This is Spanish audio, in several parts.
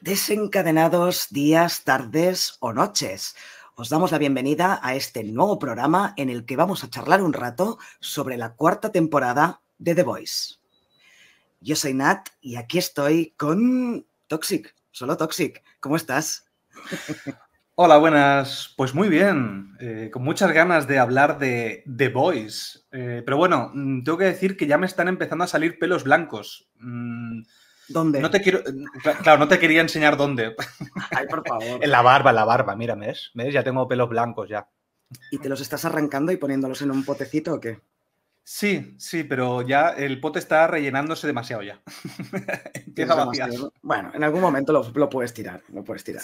Desencadenados días, tardes o noches. Os damos la bienvenida a este nuevo programa en el que vamos a charlar un rato sobre la cuarta temporada de The Voice. Yo soy Nat y aquí estoy con Toxic, solo Toxic. ¿Cómo estás? Hola, buenas. Pues muy bien, eh, con muchas ganas de hablar de The Voice. Eh, pero bueno, mm, tengo que decir que ya me están empezando a salir pelos blancos. Mm, ¿Dónde? No te quiero. Eh, claro, no te quería enseñar dónde. Ay, por favor. en la barba, la barba, mira, ¿ves? ¿ves? Ya tengo pelos blancos ya. ¿Y te los estás arrancando y poniéndolos en un potecito o qué? Sí, sí, pero ya el pote está rellenándose demasiado ya. Bueno, en algún momento lo, puedes tirar, lo puedes tirar.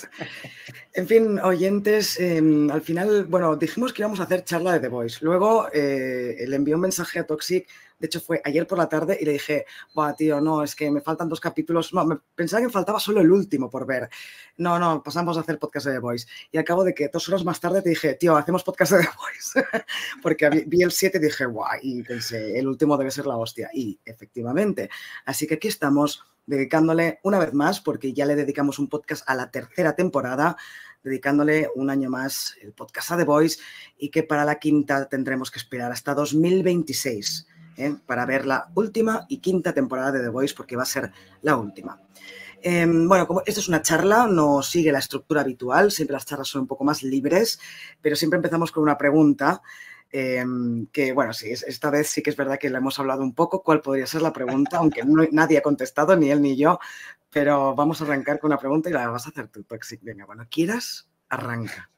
En fin, oyentes, em, al final, bueno, dijimos que íbamos a hacer charla de The Voice. Luego eh, le envió un mensaje a Toxic de hecho, fue ayer por la tarde y le dije, Buah, tío, no, es que me faltan dos capítulos. No, me pensaba que faltaba solo el último por ver. No, no, pasamos a hacer podcast de The Voice. Y acabo de que dos horas más tarde te dije, tío, hacemos podcast de The Voice. Porque vi el 7 y dije, guau, y pensé, el último debe ser la hostia. Y efectivamente. Así que aquí estamos dedicándole una vez más, porque ya le dedicamos un podcast a la tercera temporada, dedicándole un año más el podcast a The Voice y que para la quinta tendremos que esperar hasta 2026 para ver la última y quinta temporada de The Voice, porque va a ser la última. Em, bueno, como esta es una charla, no sigue la estructura habitual, siempre las charlas son un poco más libres, pero siempre empezamos con una pregunta. Em, que bueno, sí, esta vez sí que es verdad que la hemos hablado un poco, cuál podría ser la pregunta, aunque nadie ha contestado, ni él ni yo, pero vamos a arrancar con una pregunta y la vas a hacer tú, Toxic. Venga, bueno, quieras, arranca.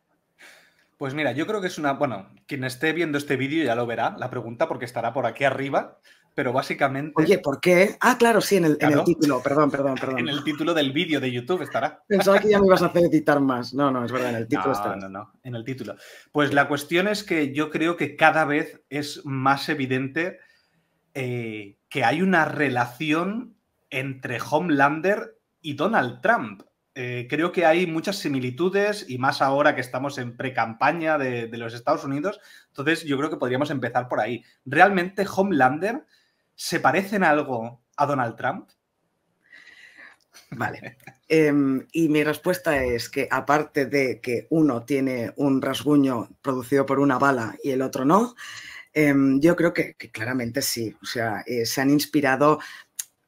Pues mira, yo creo que es una. Bueno, quien esté viendo este vídeo ya lo verá, la pregunta, porque estará por aquí arriba, pero básicamente. Oye, ¿por qué? Ah, claro, sí, en el, título, perdón, perdón, perdón. en el título del vídeo de YouTube estará. Pensaba que ya me ibas a hacer editar más. No, no, es verdad, en el título no, No, no, en el título. Pues la cuestión es que yo creo que cada vez es más evidente eh, que hay una relación entre Homelander y Donald Trump. Eh, creo que hay muchas similitudes y más ahora que estamos en pre-campaña de, los Estados Unidos. Entonces, yo creo que podríamos empezar por ahí. ¿Realmente Homelander se parece en algo a Donald Trump? Vale. Em, y mi respuesta es que aparte de que uno tiene un rasguño producido por una bala y el otro no, em, yo creo que, claramente sí. O sea, eh, se han inspirado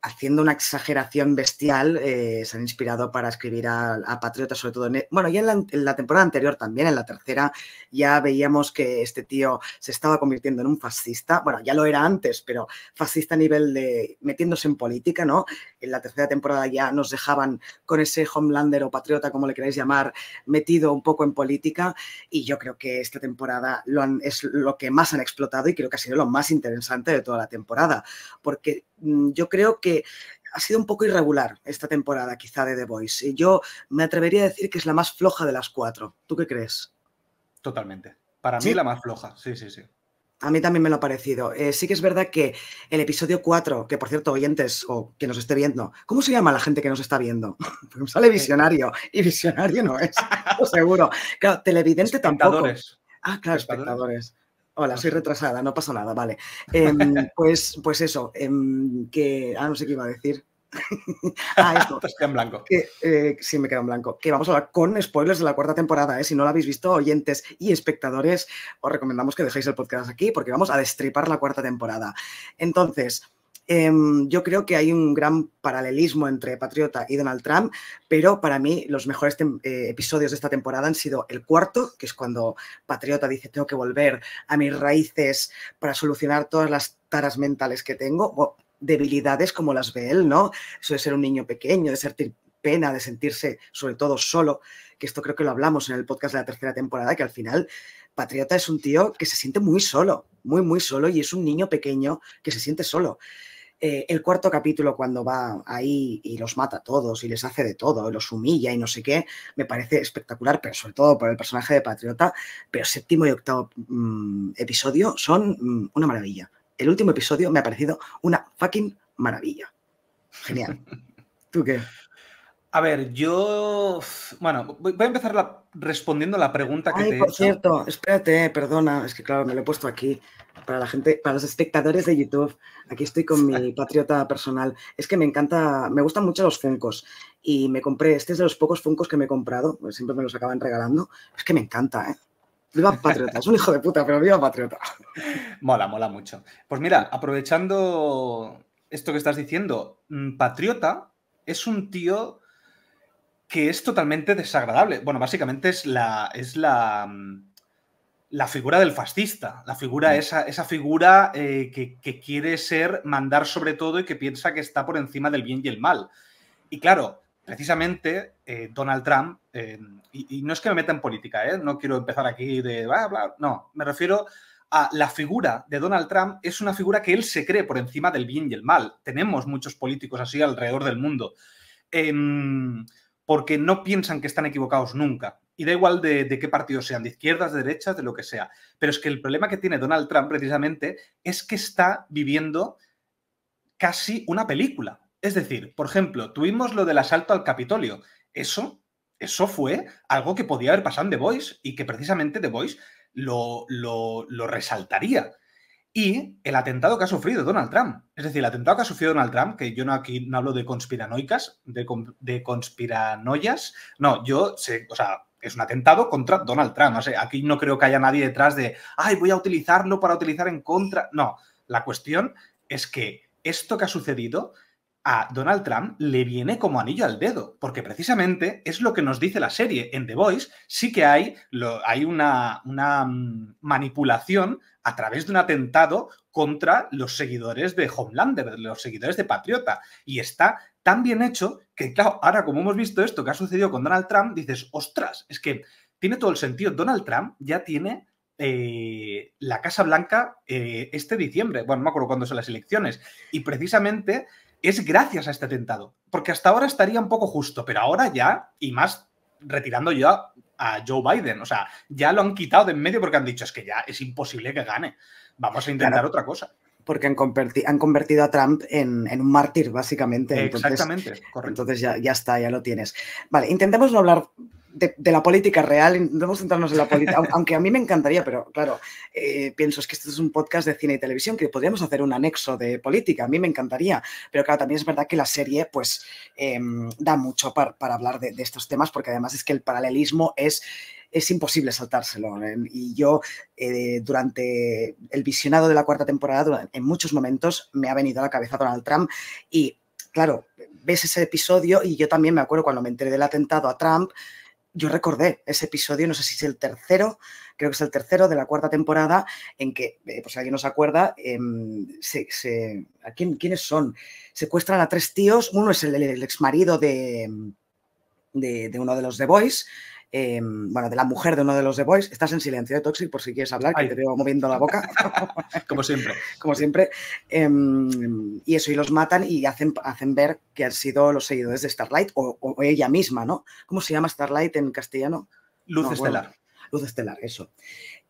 haciendo una exageración bestial, eh, se han inspirado para escribir a, Patriota, sobre todo en... E, bueno, ya en la, temporada anterior también, en la tercera, ya veíamos que este tío se estaba convirtiendo en un fascista. Bueno, ya lo era antes, pero fascista a nivel de metiéndose en política, ¿no? En la tercera temporada ya nos dejaban con ese homelander o patriota, como le queráis llamar, metido un poco en política. Y yo creo que esta temporada lo es lo que más han explotado y creo que ha sido lo más interesante de toda la temporada, porque Mm, yo creo que ha sido un poco irregular esta temporada, quizá de The Voice. Y eh, yo me atrevería a decir que es la más floja de las cuatro. ¿Tú qué crees? Totalmente. Para mí la más floja, sí, sí, sí. A mí también me lo ha parecido. Eh, sí que es verdad que el episodio 4, que por cierto, oyentes o que nos esté viendo, ¿cómo se llama la gente que nos está viendo? sale eh. visionario y visionario no es, seguro. Claro, televidente tampoco. Ah, claro, espectadores. Hola, soy retrasada, no pasa nada, vale. Em, pues, pues eso, em, que. Ah, no sé qué iba a decir. ah, esto. en blanco. Que, eh, sí, me quedo en blanco. Que vamos a hablar con spoilers de la cuarta temporada. ¿eh? Si no lo habéis visto, oyentes y espectadores, os recomendamos que dejéis el podcast aquí porque vamos a destripar la cuarta temporada. Entonces, Em, yo creo que hay un gran paralelismo entre Patriota y Donald Trump, pero para mí los mejores eh, episodios de esta temporada han sido el cuarto, que es cuando Patriota dice tengo que volver a mis raíces para solucionar todas las taras mentales que tengo, o debilidades como las ve él, ¿no? Eso de ser un niño pequeño, de sentir pena, de sentirse sobre todo solo, que esto creo que lo hablamos en el podcast de la tercera temporada, que al final Patriota es un tío que se siente muy solo, muy, muy solo, y es un niño pequeño que se siente solo. Eh, el cuarto capítulo cuando va ahí y los mata a todos y les hace de todo, y los humilla y no sé qué, me parece espectacular, pero sobre todo por el personaje de Patriota, pero séptimo y octavo mm, episodio son mm, una maravilla. El último episodio me ha parecido una fucking maravilla. Genial. ¿Tú qué? A ver, yo. Bueno, voy a empezar respondiendo la pregunta que te por he hecho. cierto, espérate, eh, perdona, es que claro, me lo he puesto aquí. Para la gente, para los espectadores de YouTube, aquí estoy con mi patriota personal. Es que me encanta, me gustan mucho los funcos. Y me compré, este es de los pocos funcos que me he comprado, pues siempre me los acaban regalando. Es que me encanta, ¿eh? Viva Patriota, es un hijo de puta, pero viva Patriota. Mola, mola mucho. Pues mira, aprovechando esto que estás diciendo, mm, Patriota es un tío que es totalmente desagradable. Bueno, básicamente es la. Es la, mm, la figura del fascista, la figura, mm. esa, figura eh, que, quiere ser mandar sobre todo y que piensa que está por encima del bien y el mal. Y claro, precisamente eh, Donald Trump, eh, y, no es que me meta en política, no quiero empezar aquí de bla, no, me refiero a la figura de Donald Trump es una figura que él se cree por encima del bien y el mal. Tenemos muchos políticos así alrededor del mundo. Em, porque no piensan que están equivocados nunca. Y da igual de, qué partido sean, de izquierdas, de derechas, de lo que sea. Pero es que el problema que tiene Donald Trump precisamente es que está viviendo casi una película. Es decir, por ejemplo, tuvimos lo del asalto al Capitolio. Eso, eso fue algo que podía haber pasado en The Voice y que precisamente The Voice lo resaltaría y el atentado que ha sufrido Donald Trump. Es decir, el atentado que ha sufrido Donald Trump, que yo no aquí no hablo de conspiranoicas, de, conspiranoias, no, yo sé, o sea, es un atentado contra Donald Trump. O sea, aquí no creo que haya nadie detrás de, ay, voy a utilizarlo para utilizar en contra. No, la cuestión es que esto que ha sucedido a Donald Trump le viene como anillo al dedo, porque precisamente es lo que nos dice la serie. En The Voice sí que hay, hay una, una mm, manipulación a través de un atentado contra los seguidores de Homelander, los seguidores de Patriota. Y está tan bien hecho que, claro, ahora como hemos visto esto que ha sucedido con Donald Trump, dices, ostras, es que tiene todo el sentido. Donald Trump ya tiene eh, la Casa Blanca eh, este diciembre, bueno, no me acuerdo cuándo son las elecciones, y precisamente es gracias a este atentado, porque hasta ahora estaría un poco justo, pero ahora ya, y más retirando ya a Joe Biden. O sea, ya lo han quitado de en medio porque han dicho es que ya es imposible que gane. Vamos a intentar otra cosa. Porque han, han convertido a Trump en, un mártir, básicamente. Exactamente, Entonces ya, ya, está, ya lo tienes. Vale, intentemos no hablar de, la política real, debemos centrarnos en la política, aunque a mí me encantaría, pero claro, eh, pienso que esto es un podcast de cine y televisión, que podríamos hacer un anexo de política, a mí me encantaría, pero claro, también es verdad que la serie pues em, da mucho para hablar de, estos temas, porque además es que el paralelismo es es imposible saltárselo. ¿eh? Y yo, eh, durante el visionado de la cuarta temporada, en muchos momentos me ha venido a la cabeza Donald Trump y, claro, ves ese episodio y yo también me acuerdo cuando me enteré del atentado a Trump, yo recordé ese episodio, no sé si es el tercero, creo que es el tercero de la cuarta temporada, en que, eh, por si alguien no se acuerda, em, ¿a quién, ¿quiénes son? Secuestran a tres tíos, uno es el, ex marido de, de, de, uno de los The Boys, Em, bueno, de la mujer de uno de los The Boys. Estás en silencio, de ¿eh, Toxic, por si quieres hablar, que te veo moviendo la boca. Como siempre. Como siempre. Em, y eso, y los matan y hacen, hacen ver que han sido los seguidores de Starlight o, ella misma, ¿no? ¿Cómo se llama Starlight en castellano? Luz Estelar. luz Estelar, eso.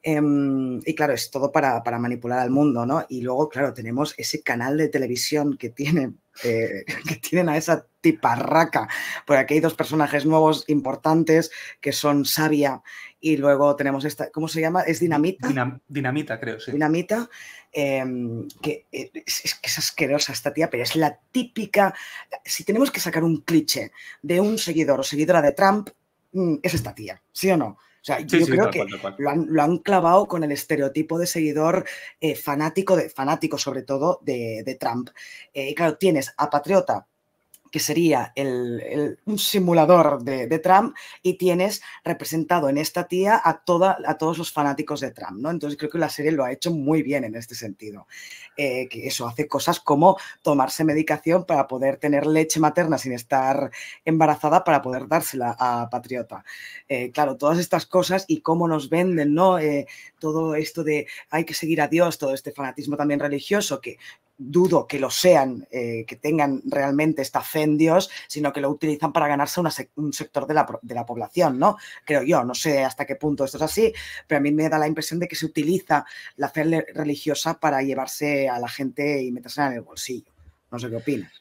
Em, y claro, es todo para, manipular al mundo, ¿no? Y luego, claro, tenemos ese canal de televisión que tiene, eh, que tienen a esa tiparraca, por aquí hay dos personajes nuevos importantes que son Sabia y luego tenemos esta, ¿cómo se llama? ¿Es Dinamita? dinamita, creo, sí. Dinamita, em, que es, es, asquerosa esta tía, pero es la típica, si tenemos que sacar un cliché de un seguidor o seguidora de Trump, mm, es esta tía, ¿sí o no? O sea, yo creo que Lo, han, clavado con el estereotipo de seguidor eh, fanático, de, fanático sobre todo de, Trump. Eh, claro, tienes a Patriota que sería el, un simulador de, Trump, y tienes representado en esta tía a, todos los fanáticos de Trump, ¿no? Entonces creo que la serie lo ha hecho muy bien en este sentido. Eh, que eso hace cosas como tomarse medicación para poder tener leche materna sin estar embarazada para poder dársela a Patriota. Eh, claro, todas estas cosas y cómo nos venden, ¿no? Eh, todo esto de hay que seguir a Dios, todo este fanatismo también religioso, que dudo que lo sean, eh, que tengan realmente esta fe en Dios, sino que lo utilizan para ganarse un sector de la, de la, población, ¿no? Creo yo, no sé hasta qué punto esto es así, pero a mí me da la impresión de que se utiliza la fe religiosa para llevarse a la gente y meterse en el bolsillo. No sé qué opinas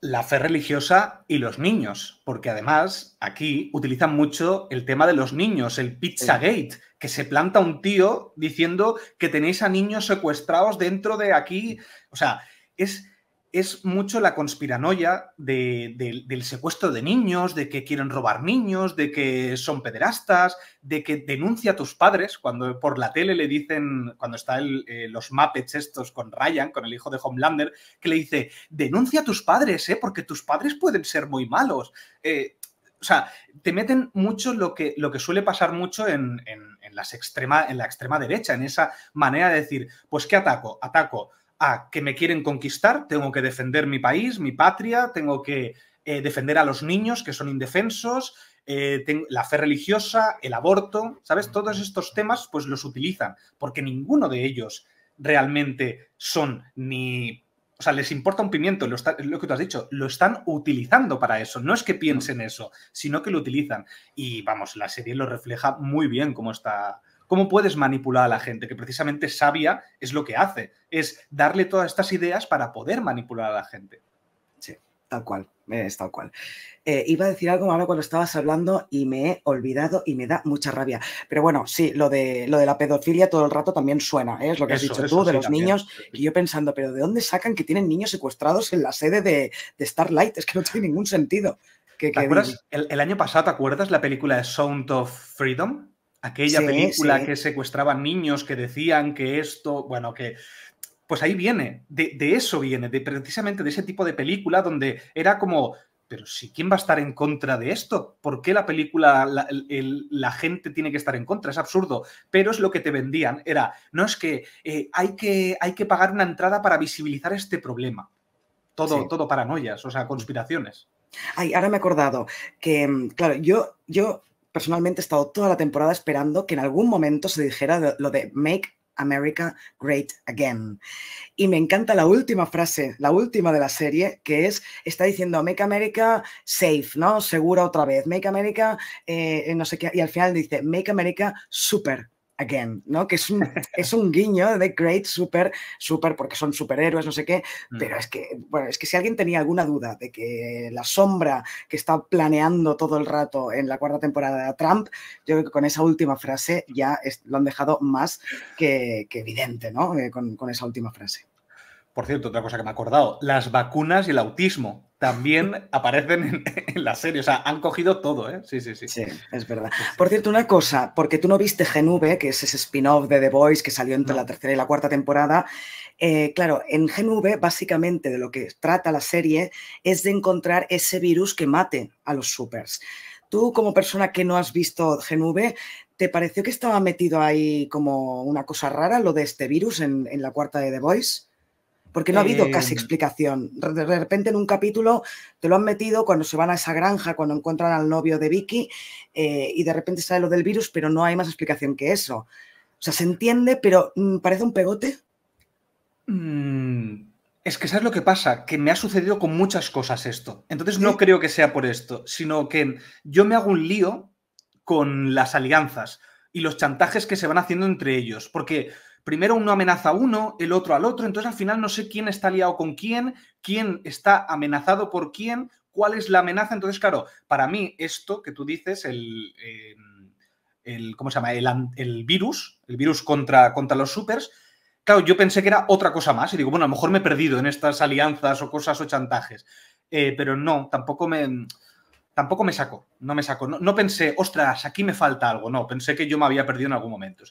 la fe religiosa y los niños, porque además aquí utilizan mucho el tema de los niños, el pizza gate, que se planta un tío diciendo que tenéis a niños secuestrados dentro de aquí. O sea, es es mucho la conspiranoia del secuestro de niños, de que quieren robar niños, de que son pederastas, de que denuncia a tus padres cuando por la tele le dicen, cuando están eh, los Muppets estos con Ryan, con el hijo de Homelander, que le dice, denuncia a tus padres, eh, porque tus padres pueden ser muy malos. Eh, o sea, te meten mucho lo que, lo que suele pasar mucho en, en, las extrema, en la extrema derecha, en esa manera de decir, pues ¿qué ataco? Ataco a que me quieren conquistar, tengo que defender mi país, mi patria, tengo que eh, defender a los niños que son indefensos, eh, la fe religiosa, el aborto, ¿sabes? Todos estos temas pues los utilizan, porque ninguno de ellos realmente son ni... O sea, les importa un pimiento, lo, lo que tú has dicho, lo están utilizando para eso. No es que piensen eso, sino que lo utilizan. Y vamos, la serie lo refleja muy bien cómo está, ¿Cómo puedes manipular a la gente? Que precisamente sabia es lo que hace, es darle todas estas ideas para poder manipular a la gente. Sí, tal cual, eh, es tal cual. Eh, iba a decir algo ahora cuando estabas hablando y me he olvidado y me da mucha rabia. Pero bueno, sí, lo de, lo de la pedofilia todo el rato también suena, ¿eh? es lo que has dicho tú de los niños. Y yo pensando, pero ¿de dónde sacan que tienen niños secuestrados en la sede de, Starlight? Es que no tiene ningún sentido. ¿Te acuerdas? El, el, año pasado, ¿te acuerdas la película de Sound of Freedom? Aquella película que secuestraban niños, que decían que esto, bueno, que... Pues ahí viene, de, eso viene, de precisamente de ese tipo de película donde era como, pero si quién va a estar en contra de esto, ¿por qué la película, la, gente tiene que estar en contra? Es absurdo. Pero es lo que te vendían, era, no es que, eh, hay, que hay que pagar una entrada para visibilizar este problema. Todo, todo paranoias, o sea, conspiraciones. Ay, ahora me he acordado que, mm, claro, yo, yo personalmente he estado toda la temporada esperando que en algún momento se dijera lo de Make America Great Again. Y me encanta la última frase, la última de la serie, que es, está diciendo Make America Safe, ¿no? Segura otra vez, Make America, eh, eh, no sé qué, y al final dice Make America Super Again, ¿no? Que es un, es un guiño de Great Super, Super, porque son superhéroes, no sé qué, mm. pero es que, bueno, es que si alguien tenía alguna duda de que la sombra que está planeando todo el rato en la cuarta temporada de Trump, yo creo que con esa última frase ya lo han dejado más que, evidente, ¿no? Eh, con esa última frase. Por cierto, otra cosa que me ha acordado, las vacunas y el autismo también aparecen en, la serie, o sea, han cogido todo, ¿eh? Sí, sí, sí. Sí, es verdad. Por cierto, una cosa, porque tú no viste V, que es ese spin-off de The Voice que salió entre la tercera y la cuarta temporada, eh, claro, en V, básicamente de lo que trata la serie es de encontrar ese virus que mate a los supers. Tú como persona que no has visto V, ¿te pareció que estaba metido ahí como una cosa rara lo de este virus en, en la cuarta de The Voice? porque no ha habido casi em. explicación. De repente en un capítulo te lo han metido cuando se van a esa granja, cuando encuentran al novio de Vicky, eh, y de repente sale lo del virus, pero no hay más explicación que eso. O sea, se entiende, pero mm, parece un pegote. Mm, es que sabes lo que pasa, que me ha sucedido con muchas cosas esto. Entonces no creo que sea por esto, sino que yo me hago un lío con las alianzas y los chantajes que se van haciendo entre ellos, porque primero uno amenaza a uno, el otro al otro, entonces al final no sé quién está aliado con quién, quién está amenazado por quién, cuál es la amenaza. Entonces, claro, para mí esto que tú dices, el, em, el ¿cómo se llama? El, virus, el virus contra, contra los supers, claro, yo pensé que era otra cosa más y digo, bueno, a lo mejor me he perdido en estas alianzas o cosas o chantajes, eh, pero no, tampoco me... Tampoco me no me saco, No, pensé, ostras, aquí me falta algo. No, pensé que yo me había perdido en algún momento.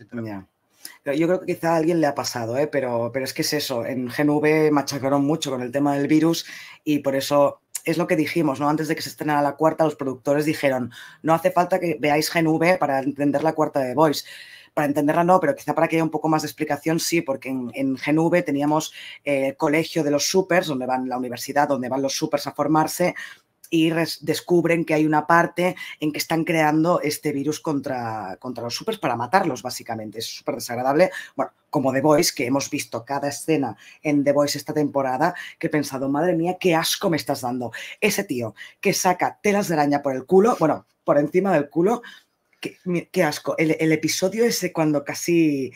Yo creo que quizá a alguien le ha pasado, ¿eh? pero, pero es que es eso. En GNV machacaron mucho con el tema del virus y por eso es lo que dijimos, ¿no? Antes de que se estrenara la cuarta, los productores dijeron, no hace falta que veáis GNV para entender la cuarta de Voice. Para entenderla no, pero quizá para que haya un poco más de explicación sí, porque en, en GNV teníamos el eh, colegio de los supers, donde van la universidad, donde van los supers a formarse, y descubren que hay una parte en que están creando este virus contra, contra los supers para matarlos, básicamente. Es súper desagradable. Bueno, como The Voice, que hemos visto cada escena en The Voice esta temporada, que he pensado, madre mía, qué asco me estás dando. Ese tío que saca telas de araña por el culo, bueno, por encima del culo, qué, asco. El, episodio ese cuando casi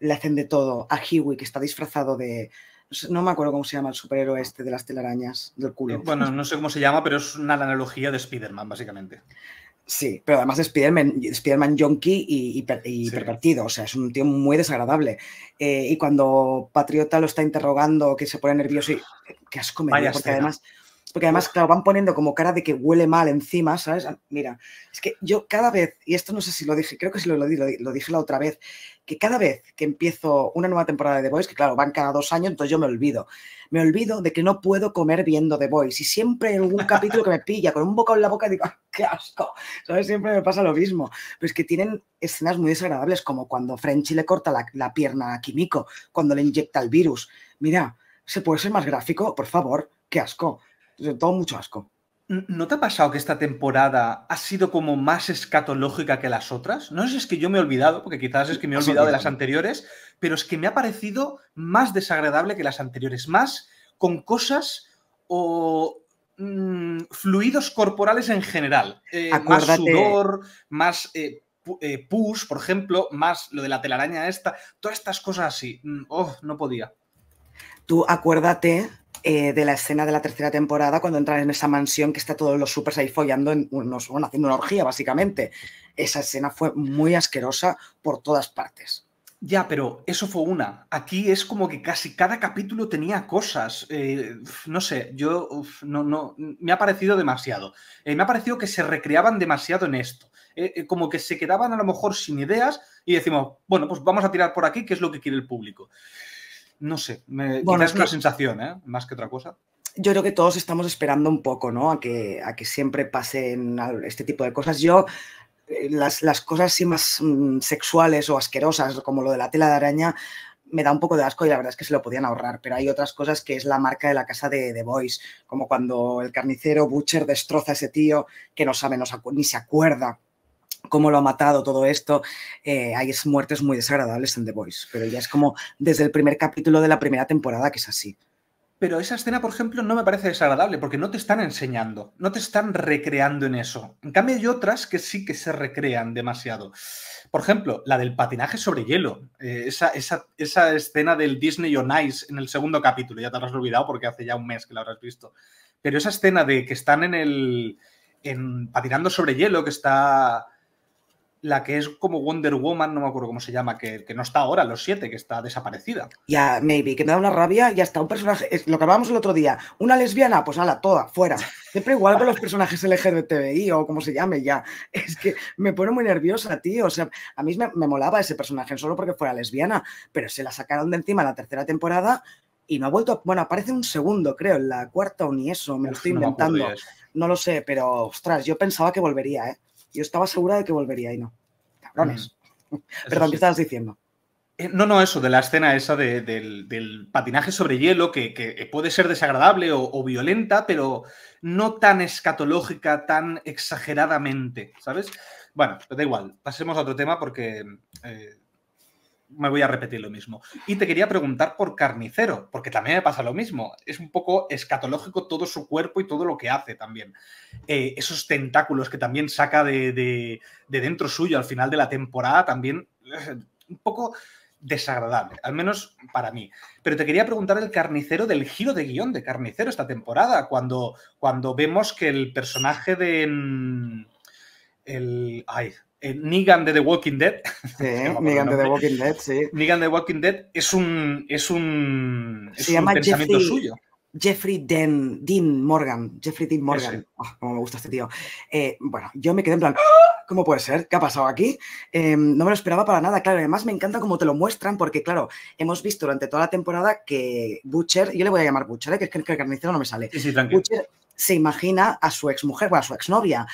le hacen de todo a Hiwi, que está disfrazado de no me acuerdo cómo se llama el superhéroe este de las telarañas del culo. Eh, bueno, no sé cómo se llama, pero es una analogía de Spider-Man, básicamente. Sí, pero además de Spider-Man, Spider y, y pervertido, o sea, es un tío muy desagradable. Eh, y cuando Patriota lo está interrogando, que se pone nervioso y que has comido, porque además, porque además, claro, van poniendo como cara de que huele mal encima, ¿sabes? Ah, mira, es que yo cada vez, y esto no sé si lo dije, creo que sí lo, dije la otra vez, que cada vez que empiezo una nueva temporada de The Voice, que claro, van cada dos años, entonces yo me olvido. Me olvido de que no puedo comer viendo The Voice. Y siempre en algún capítulo que me pilla con un bocado en la boca digo, ah, ¡qué asco! ¿Sabes? Siempre me pasa lo mismo. Pero es que tienen escenas muy desagradables, como cuando Frenchy le corta la, la pierna a Kimiko, cuando le inyecta el virus. Mira, ¿se puede ser más gráfico? Por favor, ¡qué asco! todo mucho asco. ¿No te ha pasado que esta temporada ha sido como más escatológica que las otras? No sé si es que yo me he olvidado, porque quizás es que me he olvidado de las anteriores, pero es que me ha parecido más desagradable que las anteriores, más con cosas o mm, fluidos corporales en general. Eh, más sudor, más eh, eh, pus, por ejemplo, más lo de la telaraña esta, todas estas cosas así. Mm, oh, no podía. Tú acuérdate eh, de la escena de la tercera temporada cuando entran en esa mansión que está todos los supers ahí follando, en unos, haciendo una orgía básicamente. Esa escena fue muy asquerosa por todas partes. Ya, pero eso fue una. Aquí es como que casi cada capítulo tenía cosas. Eh, no sé, yo no, no, me ha parecido demasiado. Eh, me ha parecido que se recreaban demasiado en esto. como que se quedaban a lo mejor sin ideas y decimos, bueno, pues vamos a tirar por aquí, qué es lo que quiere el público. No sé, me, bueno, es una sensación, ¿eh? Más que otra cosa yo creo que todos estamos esperando un poco, ¿no? A que, a que siempre pasen este tipo de cosas. Yo, eh, las, cosas así más mm, sexuales o asquerosas, como lo de la tela de araña, me da un poco de asco y la verdad es que se lo podían ahorrar, pero hay otras cosas que es la marca de la casa de de Boys, como cuando el carnicero Butcher destroza a ese tío que no sabe, ni se acuerda cómo lo ha matado todo esto. Eh, hay muertes muy desagradables en The Boys. pero ya es como desde el primer capítulo de la primera temporada que es así. Pero esa escena, por ejemplo, no me parece desagradable porque no te están enseñando, no te están recreando en eso. En cambio, hay otras que sí que se recrean demasiado. Por ejemplo, la del patinaje sobre hielo. Eh, esa, escena del Disney on Ice en el segundo capítulo, ya te la has olvidado porque hace ya un mes que la habrás visto. Pero esa escena de que están en el. En, patinando sobre hielo, que está la que es como Wonder Woman, no me acuerdo cómo se llama, que, que no está ahora, los siete, que está desaparecida. Ya, maybe, que me da una rabia y hasta un personaje, lo que hablábamos el otro día, una lesbiana, pues nada, toda, fuera. Siempre igual con los personajes LGBTI o como se llame ya. Es que me pone muy nerviosa, tío. O sea, a mí me, molaba ese personaje solo porque fuera lesbiana, pero se la sacaron de encima la tercera temporada y no ha vuelto. bueno, aparece un segundo, creo, en la cuarta o ni eso, me lo estoy inventando. No, no lo sé, pero ostras, yo pensaba que volvería, ¿eh? Yo estaba segura de que volvería y no. Cabrones. Mm. Perdón, ¿qué estabas diciendo? Eh, no, no, eso, de la escena esa del, patinaje sobre hielo, que, puede ser desagradable o, violenta, pero no tan escatológica, tan exageradamente, ¿sabes? Bueno, pues da igual, pasemos a otro tema porque eh, me voy a repetir lo mismo. Y te quería preguntar por Carnicero, porque también me pasa lo mismo. Es un poco escatológico todo su cuerpo y todo lo que hace también. Eh, esos tentáculos que también saca de, dentro suyo al final de la temporada, también eh, un poco desagradable, al menos para mí. Pero te quería preguntar el carnicero del giro de guión de carnicero esta temporada, cuando, cuando vemos que el personaje de... Mm, el, ay, eh, Negan de The Walking Dead. Sí, Negan de The Walking Dead, sí. Negan de The Walking Dead es un, es un, es Se un Jeffrey, Jeffrey Dean Morgan. Jeffrey Dean Morgan. Ah, como me gusta este tío. Eh, bueno, yo me quedé en plan. ¿Cómo puede ser? ¿Qué ha pasado aquí? Eh, no me lo esperaba para nada, claro. Además, me encanta cómo te lo muestran, porque, claro, hemos visto durante toda la temporada que Butcher, yo le voy a llamar Butcher, que es que el carnicero no me sale. Butcher se imagina a su exmujer, bueno, a su exnovia.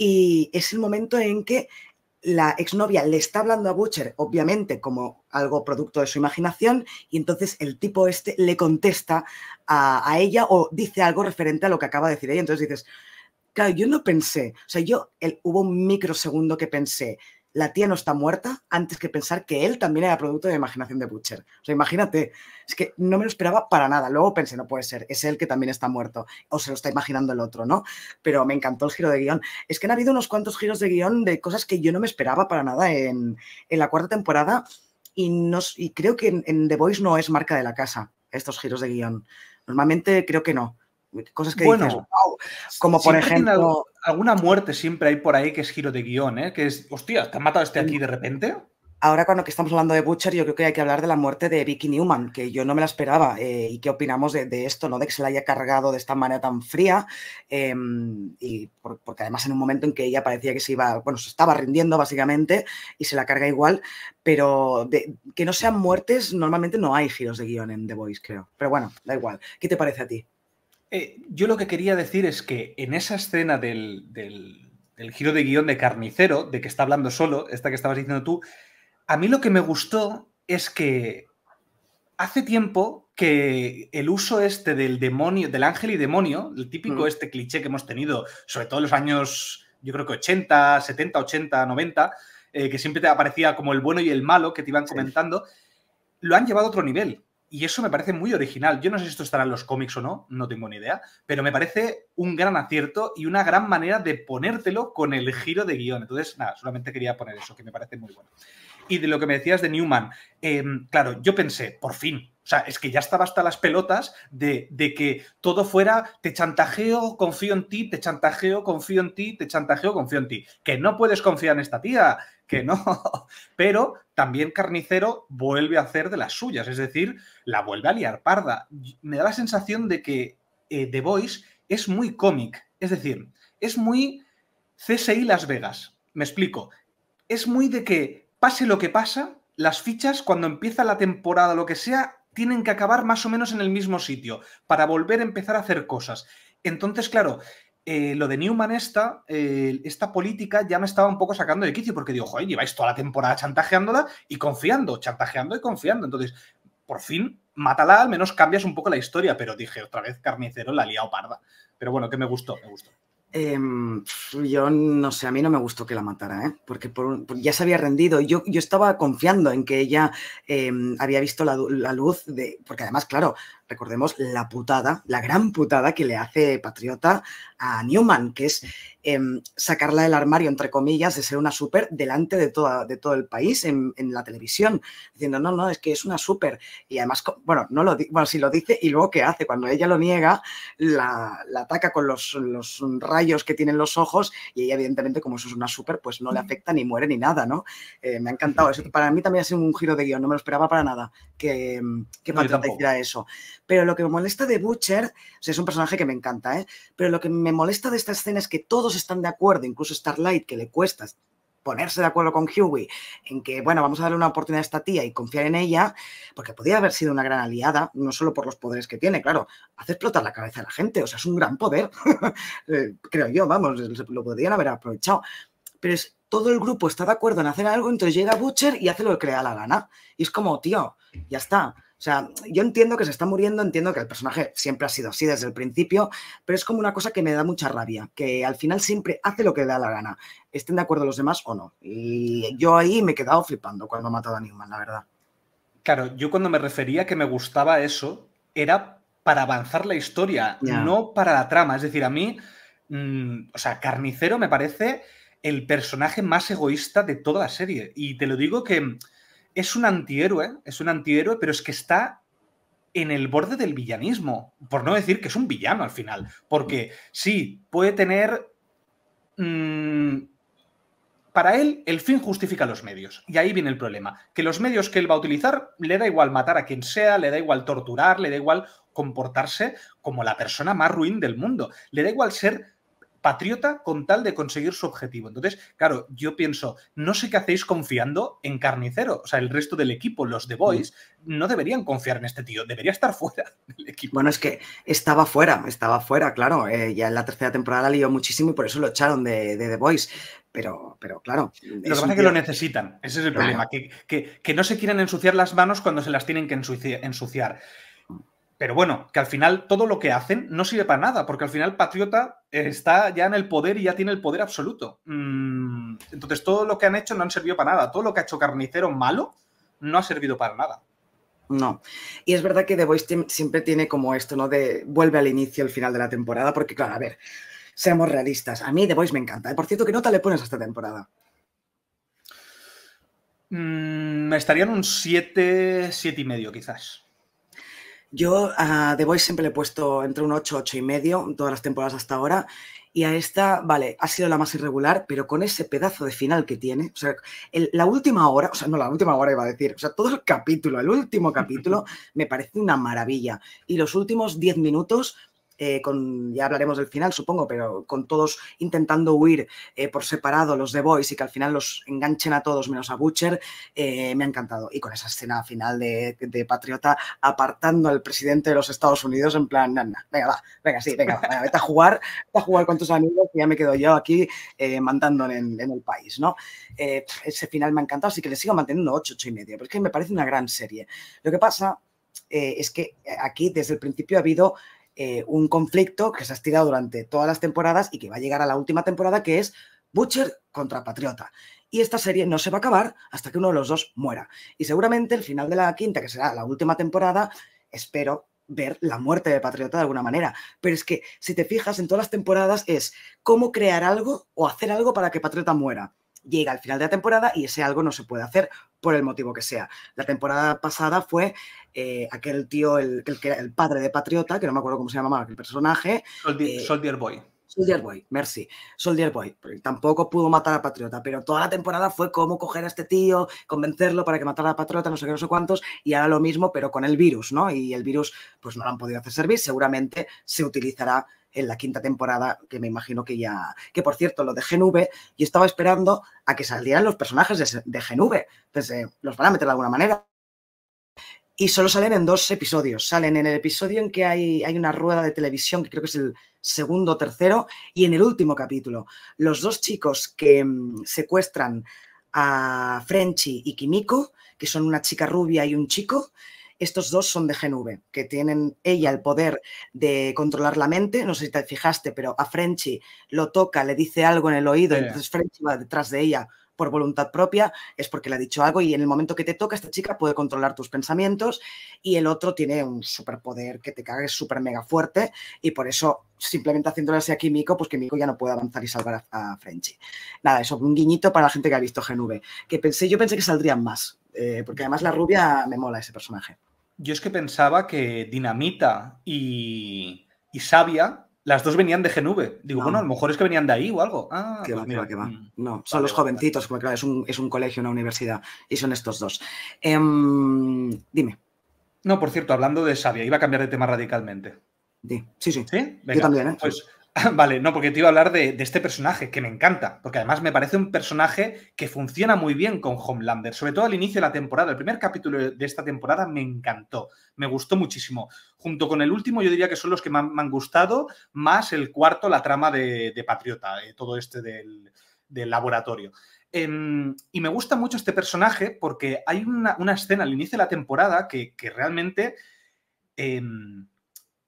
Y es el momento en que la exnovia le está hablando a Butcher, obviamente, como algo producto de su imaginación, y entonces el tipo este le contesta a, ella o dice algo referente a lo que acaba de decir ella. Entonces dices, claro, yo no pensé, o sea, yo hubo un microsegundo que pensé, la tía no está muerta antes que pensar que él también era producto de imaginación de Butcher. O sea, imagínate, es que no me lo esperaba para nada. Luego pensé, no puede ser, es él que también está muerto o se lo está imaginando el otro, ¿no? Pero me encantó el giro de guión. Es que han habido unos cuantos giros de guión de cosas que yo no me esperaba para nada en, la cuarta temporada y, no y creo que en, en The Voice no es marca de la casa estos giros de guión. Normalmente creo que no. Cosas que bueno, dices, wow. Como por ejemplo. alguna muerte siempre hay por ahí que es giro de guión, ¿eh? Que es, hostia, ¿te ha matado este aquí de repente? Ahora, cuando que estamos hablando de Butcher, yo creo que hay que hablar de la muerte de Vicky Newman, que yo no me la esperaba. Eh, ¿Y qué opinamos de, esto, no? De que se la haya cargado de esta manera tan fría. Em, y porque además, en un momento en que ella parecía que se iba, bueno, se estaba rindiendo básicamente y se la carga igual. Pero que no sean muertes, normalmente no hay giros de guión en The Voice, creo. Pero bueno, da igual. ¿Qué te parece a ti? Eh, yo lo que quería decir es que en esa escena del, giro de guión de Carnicero, de que está hablando solo, esta que estabas diciendo tú, a mí lo que me gustó es que hace tiempo que el uso este del demonio, del ángel y demonio, el típico mm. este cliché que hemos tenido, sobre todo en los años, yo creo que 80, 70, 80, 90, que siempre te aparecía como el bueno y el malo que te iban comentando, lo han llevado a otro nivel. Y eso me parece muy original. Yo no sé si esto estará en los cómics o no, no tengo ni idea, pero me parece un gran acierto y una gran manera de ponértelo con el giro de guión. Entonces, nada, solamente quería poner eso, que me parece muy bueno. Y de lo que me decías de Newman, em, claro, yo pensé, por fin, o sea, es que ya estaba hasta las pelotas de, de, que todo fuera te chantajeo, confío en ti, te chantajeo, confío en ti, te chantajeo, confío en ti. Que no puedes confiar en esta tía, que no. Pero también Carnicero vuelve a hacer de las suyas, es decir, la vuelve a liar parda. Me da la sensación de que eh, The Voice es muy cómic, es decir, es muy CSI Las Vegas. Me explico. Es muy de que pase lo que pasa, las fichas cuando empieza la temporada, lo que sea, tienen que acabar más o menos en el mismo sitio para volver a empezar a hacer cosas. Entonces, claro, eh, lo de Newman esta, eh, esta política ya me estaba un poco sacando de quicio porque digo, joder, lleváis toda la temporada chantajeándola y confiando, chantajeando y confiando. Entonces, por fin, mátala, al menos cambias un poco la historia, pero dije, otra vez carnicero la lío liado parda. Pero bueno, que me gustó, me gustó. Em, yo no sé, a mí no me gustó que la matara, ¿eh? porque ya se había rendido. Yo, yo estaba confiando en que ella em, había visto la, la luz, de, porque además, claro, recordemos la putada, la gran putada que le hace Patriota a Newman, que es em, sacarla del armario, entre comillas, de ser una super delante de, toda, de todo el país en, la televisión, diciendo, no, no, es que es una super. Y además, bueno, no lo, bueno, si lo dice y luego qué hace, cuando ella lo niega, la, ataca con los, rayos que tienen los ojos y ella, evidentemente, como eso es una super, pues no le afecta ni muere ni nada, ¿no? Eh, me ha encantado eso. Para mí también ha sido un giro de guión, no me lo esperaba para nada que, que Patriota hiciera eso. Pero lo que me molesta de Butcher, o sea, es un personaje que me encanta, ¿eh? pero lo que me molesta de esta escena es que todos están de acuerdo, incluso Starlight, que le cuesta ponerse de acuerdo con Hughie, en que, bueno, vamos a darle una oportunidad a esta tía y confiar en ella, porque podía haber sido una gran aliada, no solo por los poderes que tiene, claro, hace explotar la cabeza a la gente, o sea, es un gran poder, eh, creo yo, vamos, lo podrían haber aprovechado. Pero es, todo el grupo está de acuerdo en hacer algo, entonces llega Butcher y hace lo que crea la gana. Y es como, tío, ya está. O sea, yo entiendo que se está muriendo, entiendo que el personaje siempre ha sido así desde el principio, pero es como una cosa que me da mucha rabia, que al final siempre hace lo que le da la gana, estén de acuerdo los demás o no. Y yo ahí me he quedado flipando cuando ha matado a Newman, la verdad. Claro, yo cuando me refería que me gustaba eso, era para avanzar la historia, no para la trama. Es decir, a mí, mm, o sea, Carnicero me parece el personaje más egoísta de toda la serie. Y te lo digo que es un antihéroe, es un antihéroe, pero es que está en el borde del villanismo, por no decir que es un villano al final, porque sí, puede tener... Mm, para él, el fin justifica los medios. Y ahí viene el problema, que los medios que él va a utilizar le da igual matar a quien sea, le da igual torturar, le da igual comportarse como la persona más ruin del mundo, le da igual ser patriota con tal de conseguir su objetivo. Entonces, claro, yo pienso, no sé qué hacéis confiando en Carnicero. O sea, el resto del equipo, los de mm. Boys, no deberían confiar en este tío, debería estar fuera del equipo. Bueno, es que estaba fuera, estaba fuera, claro. Eh, ya en la tercera temporada la lió muchísimo y por eso lo echaron de, de The Boys. Pero, pero claro. Lo que pasa es que lo necesitan, ese es el problema, que, que, que, no se quieren ensuciar las manos cuando se las tienen que ensuciar pero bueno, que al final todo lo que hacen no sirve para nada, porque al final Patriota eh, está ya en el poder y ya tiene el poder absoluto. Mm, entonces todo lo que han hecho no han servido para nada. Todo lo que ha hecho Carnicero malo no ha servido para nada. No. Y es verdad que The Voice siempre tiene como esto, ¿no? De vuelve al inicio, al final de la temporada, porque claro, a ver, seamos realistas. A mí The Voice me encanta. ¿eh? Por cierto, ¿qué nota le pones a esta temporada? Mm, me estarían un 7, 7 y medio quizás. Yo a The Voice siempre le he puesto entre un 8, 8 y medio, todas las temporadas hasta ahora. Y a esta, vale, ha sido la más irregular, pero con ese pedazo de final que tiene, o sea, la última hora, o sea, no, la última hora iba a decir, o sea, todo el capítulo, el último capítulo, me parece una maravilla. Y los últimos 10 minutos eh, con, ya hablaremos del final, supongo, pero con todos intentando huir eh, por separado los de Boys y que al final los enganchen a todos menos a Butcher, eh, me ha encantado. Y con esa escena final de, Patriota apartando al presidente de los Estados Unidos en plan, nana, venga, va, venga, sí, venga, vete a jugar, vete a jugar con tus amigos y ya me quedo yo aquí mandando en, el país, ¿no? ese final me ha encantado, así que le sigo manteniendo 8, 8 y medio, porque es que me parece una gran serie. Lo que pasa es que aquí desde el principio ha habido eh, un conflicto que se ha estirado durante todas las temporadas y que va a llegar a la última temporada, que es Butcher contra Patriota. Y esta serie no se va a acabar hasta que uno de los dos muera. Y seguramente el final de la quinta, que será la última temporada, espero ver la muerte de Patriota de alguna manera. Pero es que, si te fijas, en todas las temporadas es cómo crear algo o hacer algo para que Patriota muera llega al final de la temporada y ese algo no se puede hacer por el motivo que sea. La temporada pasada fue eh, aquel tío, el, padre de Patriota, que no me acuerdo cómo se llamaba el personaje. Soldier, eh, Boy. Soldier Boy, merci. Soldier Boy, tampoco pudo matar a Patriota, pero toda la temporada fue cómo coger a este tío, convencerlo para que matara a Patriota, no sé qué, no sé cuántos, y ahora lo mismo, pero con el virus, ¿no? Y el virus, pues no lo han podido hacer servir, seguramente se utilizará en la quinta temporada, que me imagino que ya. Que por cierto, lo de V, y estaba esperando a que salieran los personajes de, de Genove. los van a meter de alguna manera. Y solo salen en dos episodios. Salen en el episodio en que hay, una rueda de televisión, que creo que es el segundo o tercero, y en el último capítulo. Los dos chicos que mm, secuestran a Frenchy y Kimiko, que son una chica rubia y un chico, estos dos son de V, que tienen ella el poder de controlar la mente. No sé si te fijaste, pero a Frenchy lo toca, le dice algo en el oído, entonces Frenchy va detrás de ella por voluntad propia, es porque le ha dicho algo y en el momento que te toca, esta chica puede controlar tus pensamientos y el otro tiene un superpoder que te es súper mega fuerte y por eso simplemente haciéndole así aquí Miko, pues que mico ya no puede avanzar y salvar a, Frenchy. Nada, eso, un guiñito para la gente que ha visto Genve. que pensé, yo pensé que saldrían más, eh, porque además la rubia me mola ese personaje. Yo es que pensaba que Dinamita y, Sabia, las dos venían de Genuve. Digo, bueno, ah. a lo mejor es que venían de ahí o algo. Ah, que va, que que va. Mm. No, son los jovencitos, como claro, es un, colegio, una universidad, y son estos dos. Em, dime. No, por cierto, hablando de Sabia, iba a cambiar de tema radicalmente. Sí, sí, sí. Yo también, ¿eh? Pues, Vale, no, porque te iba a hablar de, este personaje que me encanta, porque además me parece un personaje que funciona muy bien con Homelander, sobre todo al inicio de la temporada. El primer capítulo de esta temporada me encantó, me gustó muchísimo. Junto con el último, yo diría que son los que me han, gustado, más el cuarto, la trama de, Patriota, eh, todo este del, laboratorio. Em, y me gusta mucho este personaje porque hay una, escena al inicio de la temporada que, realmente. Em,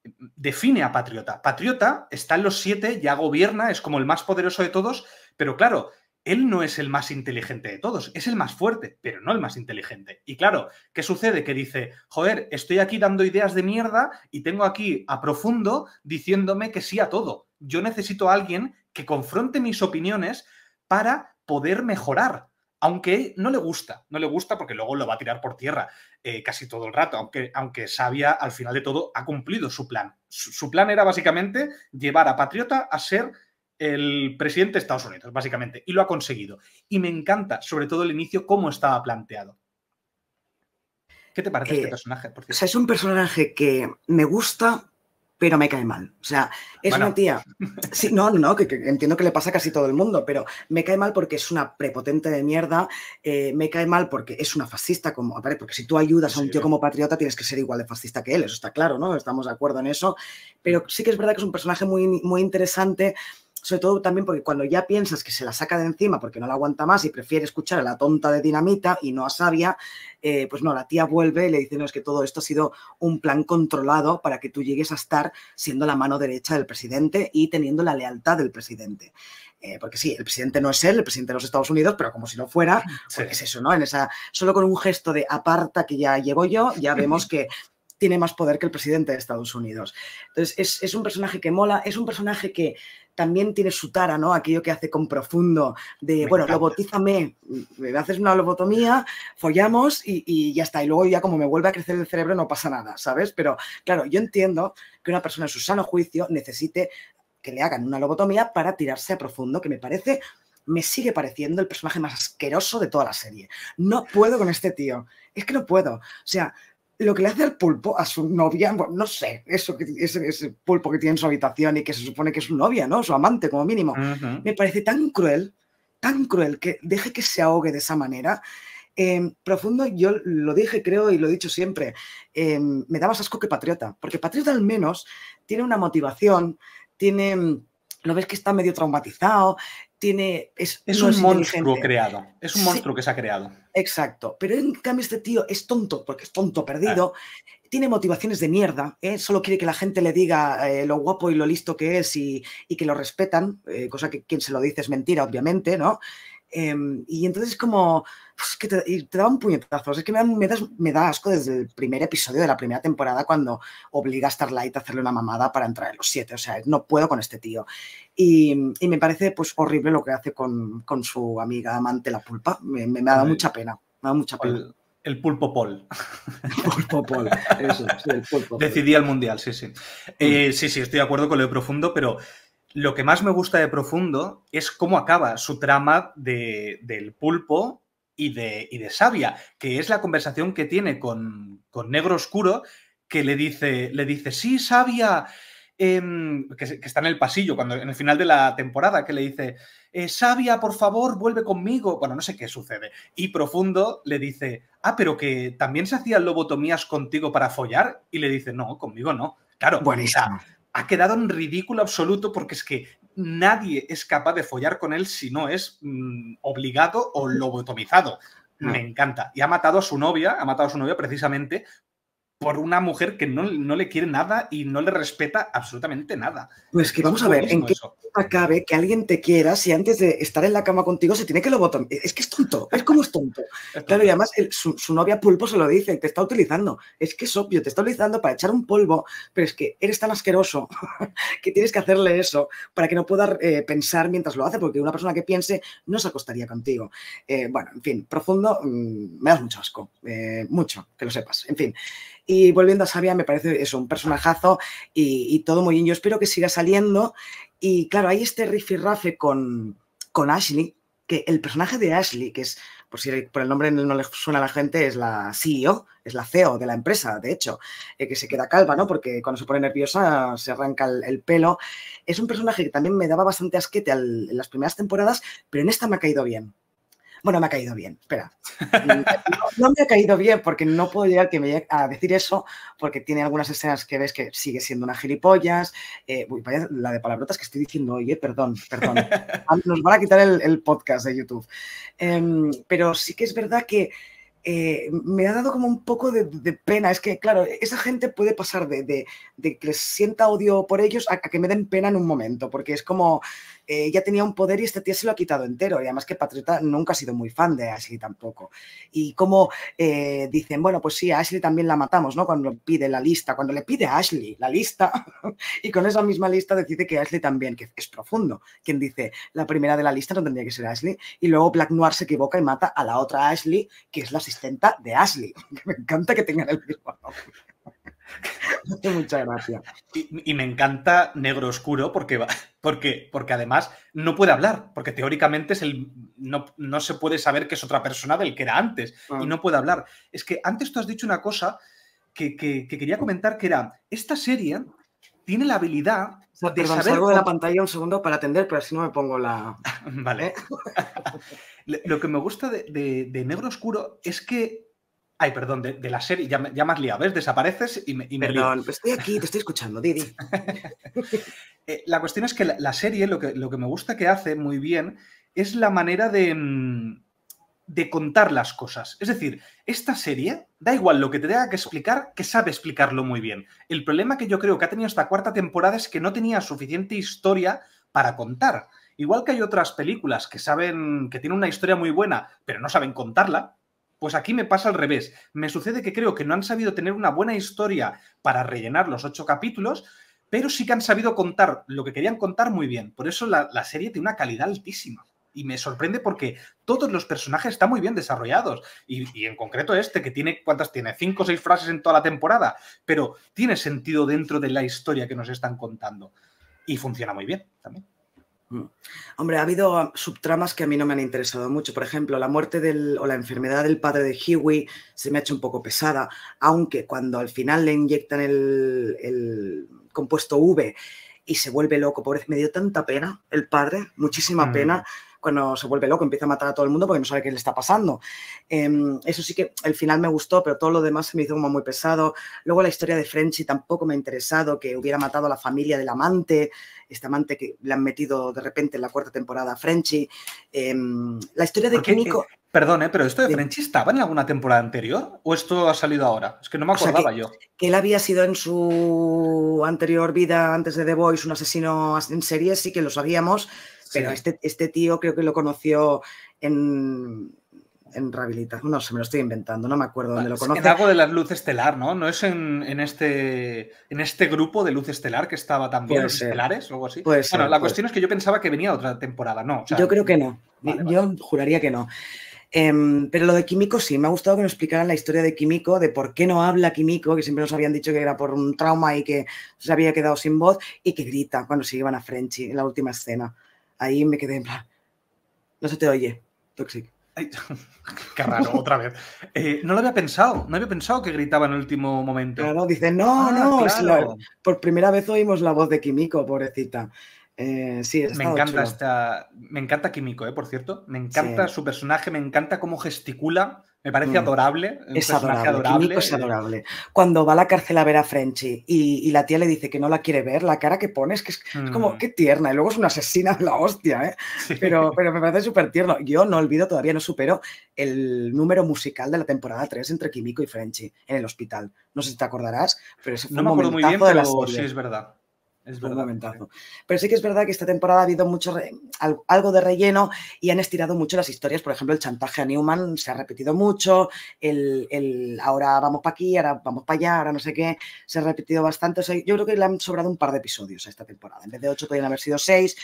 define a patriota. Patriota está en los siete, ya gobierna, es como el más poderoso de todos, pero claro, él no es el más inteligente de todos, es el más fuerte, pero no el más inteligente. Y claro, ¿qué sucede? Que dice, joder, estoy aquí dando ideas de mierda y tengo aquí a profundo diciéndome que sí a todo. Yo necesito a alguien que confronte mis opiniones para poder mejorar, aunque no le gusta, no le gusta porque luego lo va a tirar por tierra eh, casi todo el rato, aunque, aunque Sabia al final de todo ha cumplido su plan. Su, plan era básicamente llevar a Patriota a ser el presidente de Estados Unidos, básicamente, y lo ha conseguido. Y me encanta, sobre todo el inicio, cómo estaba planteado. ¿Qué te parece este eh, personaje? o sea, es un personaje que me gusta pero me cae mal. O sea, es una tía. Sí, no, no, que, entiendo que le pasa a casi todo el mundo, pero me cae mal porque es una prepotente de mierda, eh, me cae mal porque es una fascista, como, porque si tú ayudas a un tío como patriota tienes que ser igual de fascista que él, eso está claro, ¿no? Estamos de acuerdo en eso, pero sí que es verdad que es un personaje muy, muy interesante sobre todo también porque cuando ya piensas que se la saca de encima porque no la aguanta más y prefiere escuchar a la tonta de dinamita y no a Sabia, eh, pues no, la tía vuelve y le dice, no, es que todo esto ha sido un plan controlado para que tú llegues a estar siendo la mano derecha del presidente y teniendo la lealtad del presidente. Eh, porque sí, el presidente no es él, el presidente de los Estados Unidos, pero como si no fuera, es eso, ¿no? En esa, solo con un gesto de aparta que ya llevo yo, ya vemos que tiene más poder que el presidente de Estados Unidos. Entonces, es, un personaje que mola, es un personaje que también tiene su tara, ¿no? Aquello que hace con profundo, de, bueno, encanta. lobotízame, me haces una lobotomía, follamos y, y, ya está. Y luego ya como me vuelve a crecer el cerebro no pasa nada, ¿sabes? Pero claro, yo entiendo que una persona en su sano juicio necesite que le hagan una lobotomía para tirarse a profundo, que me parece, me sigue pareciendo el personaje más asqueroso de toda la serie. No puedo con este tío, es que no puedo. O sea, lo que le hace al pulpo a su novia, no sé, eso que, ese, ese, pulpo que tiene en su habitación y que se supone que es su novia, ¿no? Su amante, como mínimo. Me parece tan cruel, tan cruel que deje que se ahogue de esa manera. Em, profundo, yo lo dije, creo, y lo he dicho siempre, em, me daba asco que Patriota, porque Patriota al menos tiene una motivación, tiene mm, lo ves que está medio traumatizado, tiene... Es, un monstruo creado, es un monstruo que se ha creado. Exacto, pero en cambio este tío es tonto, porque es tonto perdido, ah. tiene motivaciones de mierda, ¿eh? solo quiere que la gente le diga eh, lo guapo y lo listo que es y, que lo respetan, eh, cosa que quien se lo dice es mentira, obviamente, ¿no? Em, y entonces como pues, que te, te, un puñetazo. es que me da, da asco desde el primer episodio de la primera temporada cuando obliga a Starlight a hacerle una mamada para entrar en los siete. O sea, no puedo con este tío. Y, me parece pues horrible lo que hace con, con su amiga amante la pulpa. Me, me, ha dado mucha pena. Me ha dado mucha pena. El pulpo Paul pulpo eso, el pulpo Decidí al mundial, sí, sí. Mm. Eh, sí, sí, estoy de acuerdo con lo profundo, pero lo que más me gusta de Profundo es cómo acaba su trama de, del pulpo y de, y de Sabia, que es la conversación que tiene con, con Negro Oscuro, que le dice, le dice sí, Sabia, em, que, está en el pasillo, cuando en el final de la temporada, que le dice, eh, Sabia, por favor, vuelve conmigo. Bueno, no sé qué sucede. Y Profundo le dice, ah, pero que también se hacían lobotomías contigo para follar. Y le dice, no, conmigo no. Claro, bueno ha quedado en ridículo absoluto porque es que nadie es capaz de follar con él si no es mm, obligado o lobotomizado. Me encanta. Y ha matado a su novia, ha matado a su novia precisamente por una mujer que no, le quiere nada y no le respeta absolutamente nada. Pues que vamos a ver, ¿en qué acabe que alguien te quiera si antes de estar en la cama contigo se tiene que lo botón Es que es tonto, es como es tonto. Claro, y además su, novia pulpo se lo dice, te está utilizando. Es que es obvio, te está utilizando para echar un polvo, pero es que eres tan asqueroso que tienes que hacerle eso para que no pueda eh, pensar mientras lo hace, porque una persona que piense no se acostaría contigo. Eh, bueno, en fin, profundo, mm, me das mucho asco, eh, mucho, que lo sepas. En fin. Y volviendo a Sabia, me parece eso, un personajazo y, todo muy bien. Yo espero que siga saliendo. Y claro, hay este rifirrafe con, con Ashley, que el personaje de Ashley, que es, por si por el nombre no le suena a la gente, es la CEO, es la CEO de la empresa, de hecho, eh, que se queda calva, ¿no? Porque cuando se pone nerviosa se arranca el, pelo. Es un personaje que también me daba bastante asquete en las primeras temporadas, pero en esta me ha caído bien. Bueno, me ha caído bien, espera. Mm, no, me ha caído bien porque no puedo llegar que me a decir eso porque tiene algunas escenas que ves que sigue siendo una gilipollas. Eh, uy, la de palabrotas que estoy diciendo hoy, eh, perdón, perdón. Ah, nos van a quitar el, podcast de YouTube. Em, pero sí que es verdad que eh, me ha dado como un poco de, pena. Es que, claro, esa gente puede pasar de, que sienta odio por ellos a, que me den pena en un momento, porque es como, eh, ya tenía un poder y este tío se lo ha quitado entero. Y además que Patriota nunca ha sido muy fan de Ashley tampoco. Y como eh, dicen, bueno, pues sí, a Ashley también la matamos, ¿no? Cuando pide la lista, cuando le pide a Ashley la lista, y con esa misma lista decide que Ashley también, que es profundo. Quien dice, la primera de la lista no tendría que ser Ashley, y luego Black Noir se equivoca y mata a la otra Ashley, que es la de Ashley. Me encanta que tengan el mismo nombre. Muchas gracias. Y, me encanta negro oscuro porque, porque, porque además no puede hablar, porque teóricamente es el, no, se puede saber que es otra persona del que era antes y ah. no puede hablar. Es que antes tú has dicho una cosa que quería comentar que era, esta serie tiene la habilidad de salgo de la pantalla un segundo para atender, pero así no me pongo la... vale. ¿eh? Lo que me gusta de, Negro Oscuro es que... Ay, perdón, de, la serie, ya, ya me has liado, Desapareces y me... perdón, estoy aquí, te estoy escuchando, Didi. Eh, la cuestión es que la, la, serie, lo que, lo que me gusta que hace muy bien, es la manera de... Mm, de contar las cosas. Es decir, esta serie, da igual lo que te tenga que explicar, que sabe explicarlo muy bien. El problema que yo creo que ha tenido esta cuarta temporada es que no tenía suficiente historia para contar. Igual que hay otras películas que saben que tienen una historia muy buena, pero no saben contarla, pues aquí me pasa al revés. Me sucede que creo que no han sabido tener una buena historia para rellenar los ocho capítulos, pero sí que han sabido contar lo que querían contar muy bien. Por eso la, la serie tiene una calidad altísima y me sorprende porque todos los personajes están muy bien desarrollados. Y, en concreto este, que tiene, ¿cuántas tiene? Cinco o seis frases en toda la temporada, pero tiene sentido dentro de la historia que nos están contando. Y funciona muy bien también. Mm. Hombre, ha habido subtramas que a mí no me han interesado mucho. Por ejemplo, la muerte del, o la enfermedad del padre de hiwi se me ha hecho un poco pesada, aunque cuando al final le inyectan el, compuesto V y se vuelve loco, pobre, me dio tanta pena el padre, muchísima mm. pena cuando se vuelve loco, empieza a matar a todo el mundo porque no sabe qué le está pasando. Em, eso sí que el final me gustó, pero todo lo demás se me hizo como muy pesado. Luego la historia de Frenchy tampoco me ha interesado, que hubiera matado a la familia del amante, este amante que le han metido de repente en la cuarta temporada a Frenchy. Em, la historia de Perdón, Eh, perdón, pero ¿esto de, Frenchy estaba en alguna temporada anterior o esto ha salido ahora? Es que no me acordaba yo. Que él había sido en su anterior vida, antes de The Voice, un asesino en serie, sí que lo sabíamos, pero este, este, tío creo que lo conoció en, en rehabilitación. No, sé, me lo estoy inventando, no me acuerdo dónde ah, lo conoce. Es algo de la luz estelar, ¿no? ¿No es en, este, en este grupo de luz estelar que estaba también los estelares o algo así? bueno, la cuestión es que yo pensaba que venía otra temporada, ¿no? yo creo que no. yo juraría que no. Em, pero lo de Químico sí, me ha gustado que nos explicaran la historia de Químico, de por qué no habla Químico, que siempre nos habían dicho que era por un trauma y que se había quedado sin voz, y que grita cuando se iban a Frenchy en la última escena ahí me quedé en plan, no se te oye, Toxic. Ay, otra vez. Eh, no lo había pensado, no había pensado que gritaba en el último momento. Claro, dice, no, ah, no, por primera vez oímos la voz de Químico, pobrecita. Eh, sí, me encanta Me encanta Químico, por cierto. Me encanta su personaje, me encanta cómo gesticula. Me parece mm. adorable. Es adorable, es adorable. Cuando va a la cárcel a ver a Frenchy y, la tía le dice que no la quiere ver, la cara que pone es que es, como, mm. qué tierna. Y luego es una asesina de la hostia, ¿eh? Pero, pero me parece súper tierno. Yo no olvido, todavía no supero el número musical de la temporada 3 entre Kimiko y Frenchy en el hospital. No sé si te acordarás, pero no un me muy bien, de pero sí es verdad. Es un Pero sí que es verdad que esta temporada ha habido mucho algo de relleno y han estirado mucho las historias. Por ejemplo, el chantaje a Newman se ha repetido mucho, el, el ahora vamos para aquí, ahora vamos para allá, ahora no sé qué, se ha repetido bastante. yo creo que le han sobrado un par de episodios a esta temporada. En vez de ocho podrían haber sido seis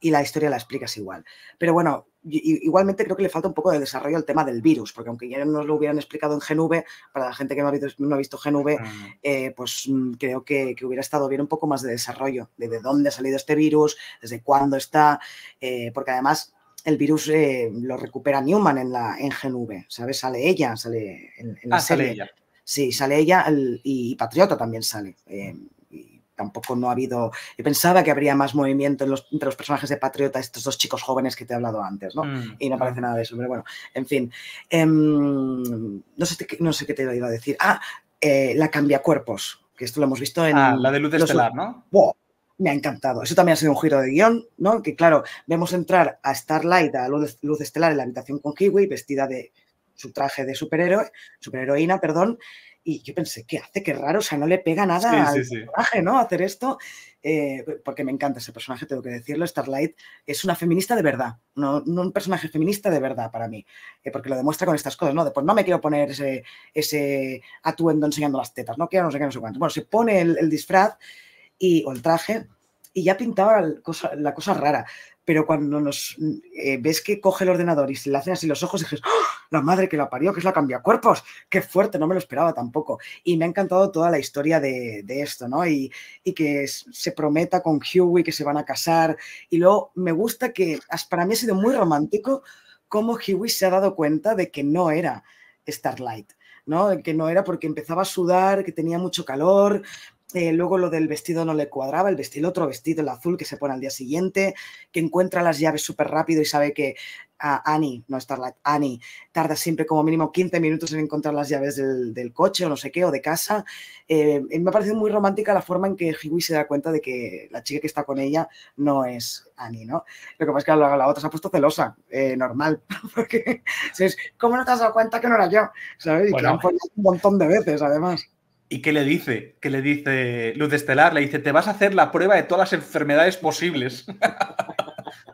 y la historia la explicas igual. Pero bueno, igualmente creo que le falta un poco de desarrollo al tema del virus, porque aunque ya nos lo hubieran explicado en GNV, para la gente que no ha visto, no ha visto GNV, eh, pues mm, creo que, hubiera estado bien un poco más de desarrollo, de, dónde ha salido este virus, desde cuándo está, eh, porque además el virus eh, lo recupera Newman en, la, en GNV, ¿sabes? Sale ella, sale en, la ah, serie. Sí, sale ella y Patriota también sale tampoco no ha habido, yo pensaba que habría más movimiento entre los personajes de Patriota, estos dos chicos jóvenes que te he hablado antes, ¿no? Mm, y no parece nada de eso, pero bueno, en fin. Em, no, sé, no sé qué te iba a decir. Ah, eh, la cambia cuerpos, que esto lo hemos visto en... Ah, la de Luz Estelar, ¿no? me ha encantado. Eso también ha sido un giro de guión, ¿no? Que claro, vemos entrar a Starlight, a Luz, Luz Estelar, en la habitación con Kiwi, vestida de su traje de superhéroe, superheroína, perdón, y yo pensé, ¿qué hace? Qué raro, o sea, no le pega nada al personaje, ¿no? Hacer esto. Eh, porque me encanta ese personaje, tengo que decirlo. Starlight es una feminista de verdad, no, un personaje feminista de verdad para mí, eh, porque lo demuestra con estas cosas, ¿no? después pues no me quiero poner ese, ese atuendo enseñando las tetas, no quiero no sé qué, no sé cuánto. Bueno, se pone el, disfraz y, o el traje y ya pintaba la cosa, rara, pero cuando nos eh, ves que coge el ordenador y se le hacen así los ojos, dices, ¡ah! la madre que la parió, que es la cambia cuerpos. Qué fuerte, no me lo esperaba tampoco. Y me ha encantado toda la historia de, esto, ¿no? Y, y, que se prometa con Huey que se van a casar. Y luego me gusta que, para mí ha sido muy romántico cómo Huey se ha dado cuenta de que no era Starlight. ¿no? que no era porque empezaba a sudar, que tenía mucho calor, eh, luego lo del vestido no le cuadraba, el, vestido, el otro vestido, el azul que se pone al día siguiente, que encuentra las llaves súper rápido y sabe que a Annie, no Starlight, Annie, tarda siempre como mínimo 15 minutos en encontrar las llaves del, coche o no sé qué, o de casa. Eh, me ha parecido muy romántica la forma en que Huey se da cuenta de que la chica que está con ella no es Annie, ¿no? Lo que pasa es que la, la otra se ha puesto celosa, eh, normal, porque es ¿cómo no te has dado cuenta que no era yo? ¿Sabes? Y han un montón de veces, además. ¿Y qué le dice? ¿Qué le dice Luz Estelar? Le dice, te vas a hacer la prueba de todas las enfermedades posibles.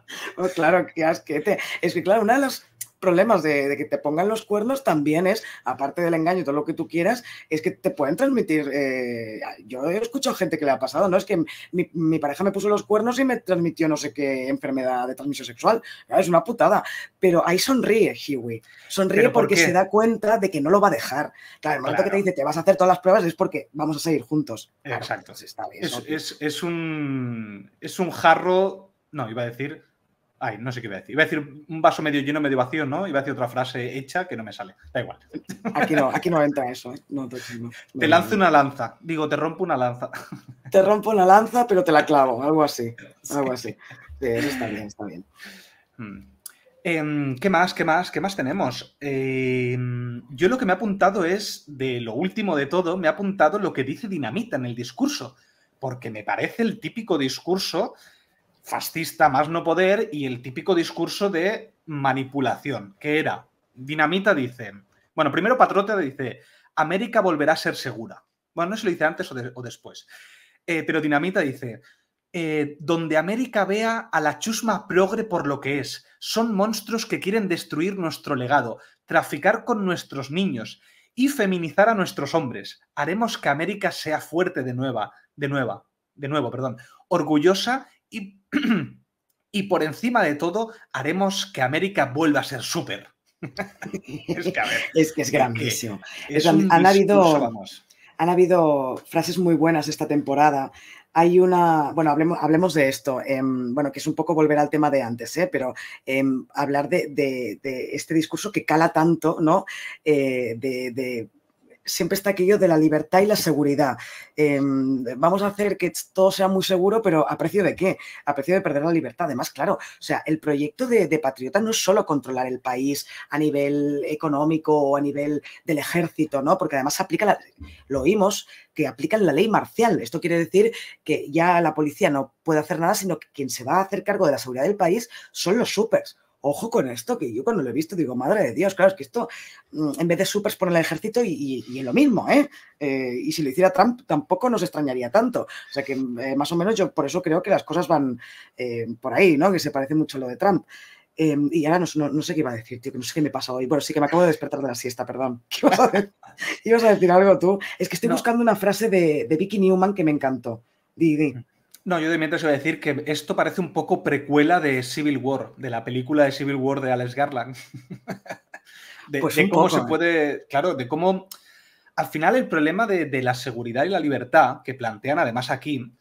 Oh, claro, qué asquete. Es que, claro, uno de los problemas de, que te pongan los cuernos también es, aparte del engaño y todo lo que tú quieras, es que te pueden transmitir. Eh, yo he escuchado gente que le ha pasado, ¿no? Es que mi, pareja me puso los cuernos y me transmitió no sé qué enfermedad de transmisión sexual. Ah, es una putada. Pero ahí sonríe, Hiwi. Sonríe porque se da cuenta de que no lo va a dejar. Claro, el momento que te dice te vas a hacer todas las pruebas es porque vamos a seguir juntos. Exacto. Pues está bien, es, un, es un jarro. No, iba a decir Ay, no sé qué iba a decir. Iba a decir un vaso medio lleno, medio vacío, ¿no? Iba a decir otra frase hecha que no me sale. Da igual. Aquí no, entra eso. ¿eh? te lanzo una lanza. Digo, te rompo una lanza. Te rompo una lanza, pero te la clavo. Algo así. Algo así. Sí, está bien, está bien. Hmm. Em, ¿Qué más? ¿Qué más? ¿Qué más tenemos? Em, yo lo que me he apuntado es, de lo último de todo, me ha apuntado lo que dice Dinamita en el discurso, porque me parece el típico discurso fascista más no poder y el típico discurso de manipulación, que era, Dinamita dice, bueno, primero Patrota dice, América volverá a ser segura. Bueno, no se lo dice antes o, después. Eh, pero Dinamita dice, eh, donde América vea a la chusma progre por lo que es. Son monstruos que quieren destruir nuestro legado, traficar con nuestros niños y feminizar a nuestros hombres. Haremos que América sea fuerte de nueva, de nueva, de nuevo, perdón, orgullosa y, por encima de todo haremos que América vuelva a ser súper. es, que, es, grandísimo. han, habido, frases muy buenas esta temporada. Hay una, bueno, hablemos, hablemos de esto, em, bueno, que es un poco volver al tema de antes, eh, pero em, hablar de, este discurso que cala tanto, ¿no? Eh, de, siempre está aquello de la libertad y la seguridad. Em, vamos a hacer que todo sea muy seguro, pero ¿a precio de qué? A precio de perder la libertad. Además, claro, o sea, el proyecto de, Patriota no es solo controlar el país a nivel económico o a nivel del ejército, ¿no? Porque además aplica, la, lo oímos, que aplican la ley marcial. Esto quiere decir que ya la policía no puede hacer nada, sino que quien se va a hacer cargo de la seguridad del país son los supers ojo con esto, que yo cuando lo he visto digo, madre de Dios, claro, es que esto, mm, en vez de supers por el ejército y, y, es lo mismo, ¿eh? ¿eh? Y si lo hiciera Trump tampoco nos extrañaría tanto. O sea que mm, eh, más o menos yo por eso creo que las cosas van eh, por ahí, ¿no? Que se parece mucho a lo de Trump. Em, y ahora no, sé qué iba a decir, tío, que no sé qué me pasa hoy. Bueno, sí que me acabo de despertar de la siesta, perdón. ¿Qué ibas a, decir? algo tú? Es que estoy buscando una frase de, de Vicky Newman que me encantó. Di, no, yo de mientras iba a decir que esto parece un poco precuela de Civil War, de la película de Civil War de Alex Garland. de, pues cómo se ¿eh? puede. Claro, de cómo. Al final, el problema de, de, la seguridad y la libertad que plantean además aquí,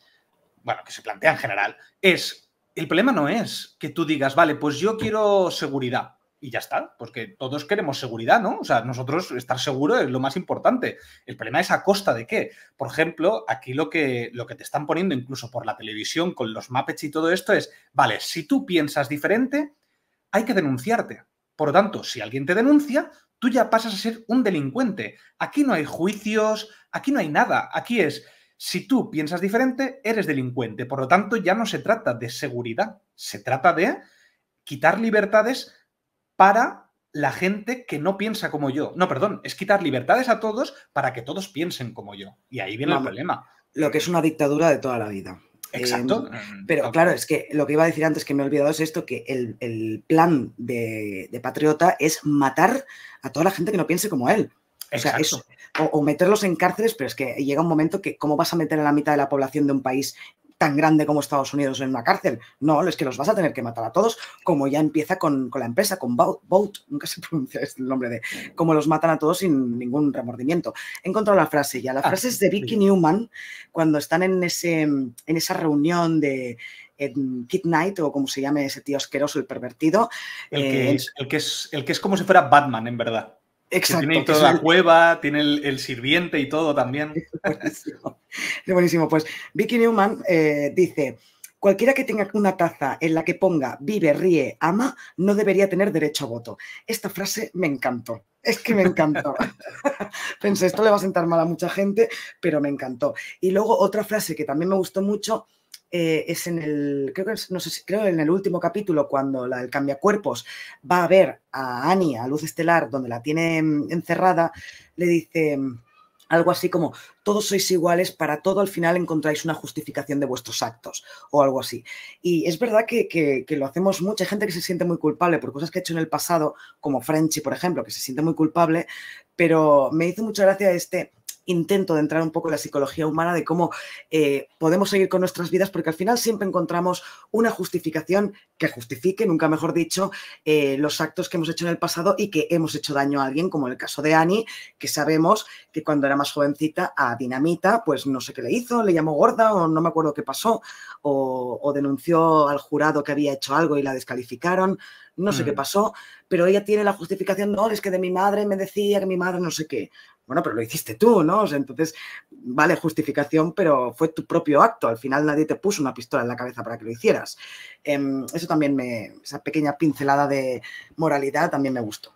bueno, que se plantea en general, es. El problema no es que tú digas, vale, pues yo quiero seguridad y ya está, porque pues todos queremos seguridad, ¿no? O sea, nosotros estar seguro es lo más importante. El problema es a costa de qué. Por ejemplo, aquí lo que, lo que te están poniendo incluso por la televisión con los mappets y todo esto es, vale, si tú piensas diferente, hay que denunciarte. Por lo tanto, si alguien te denuncia, tú ya pasas a ser un delincuente. Aquí no hay juicios, aquí no hay nada. Aquí es, si tú piensas diferente, eres delincuente. Por lo tanto, ya no se trata de seguridad, se trata de quitar libertades para la gente que no piensa como yo. No, perdón, es quitar libertades a todos para que todos piensen como yo. Y ahí viene el problema. Lo que es una dictadura de toda la vida. Exacto. Em, mm, pero claro, es que lo que iba a decir antes que me he olvidado es esto, que el, plan de, Patriota es matar a toda la gente que no piense como él. O sea, eso. O, o, meterlos en cárceles, pero es que llega un momento que cómo vas a meter a la mitad de la población de un país tan grande como Estados Unidos en una cárcel. No, es que los vas a tener que matar a todos, como ya empieza con, la empresa, con Boat, nunca se pronuncia el este nombre de, como los matan a todos sin ningún remordimiento. He encontrado la frase ya, la ah, frase es de Vicky Newman, cuando están en, ese, en esa reunión de Kid Knight o como se llame ese tío asqueroso y pervertido. Eh, el que, es, el que es como si fuera Batman, en verdad. Exacto. Tiene toda la cueva, tiene el, sirviente y todo también. buenísimo. Pues Vicky Newman eh, dice, cualquiera que tenga una taza en la que ponga vive, ríe, ama, no debería tener derecho a voto. Esta frase me encantó. Es que me encantó. Pensé, esto le va a sentar mal a mucha gente, pero me encantó. Y luego otra frase que también me gustó mucho eh, es en el, creo que no sé creo en el último capítulo, cuando la, el cuerpos va a ver a Annie, a Luz Estelar, donde la tiene mm, encerrada, le dice mm, algo así como, todos sois iguales, para todo al final encontráis una justificación de vuestros actos o algo así. Y es verdad que, lo hacemos mucha gente que se siente muy culpable por cosas que ha hecho en el pasado, como Frenchy, por ejemplo, que se siente muy culpable, pero me hizo mucha gracia este intento de entrar un poco en la psicología humana, de cómo eh, podemos seguir con nuestras vidas, porque al final siempre encontramos una justificación que justifique, nunca mejor dicho, eh, los actos que hemos hecho en el pasado y que hemos hecho daño a alguien, como en el caso de Annie, que sabemos que cuando era más jovencita a Dinamita, pues no sé qué le hizo, le llamó gorda o no me acuerdo qué pasó, o, denunció al jurado que había hecho algo y la descalificaron, no sé qué mm. pasó, pero ella tiene la justificación, no, es que de mi madre me decía que mi madre no sé qué. Bueno, pero lo hiciste tú, ¿no? entonces, vale, justificación, pero fue tu propio acto. Al final nadie te puso una pistola en la cabeza para que lo hicieras. Em, eso también me, esa pequeña pincelada de moralidad también me gustó.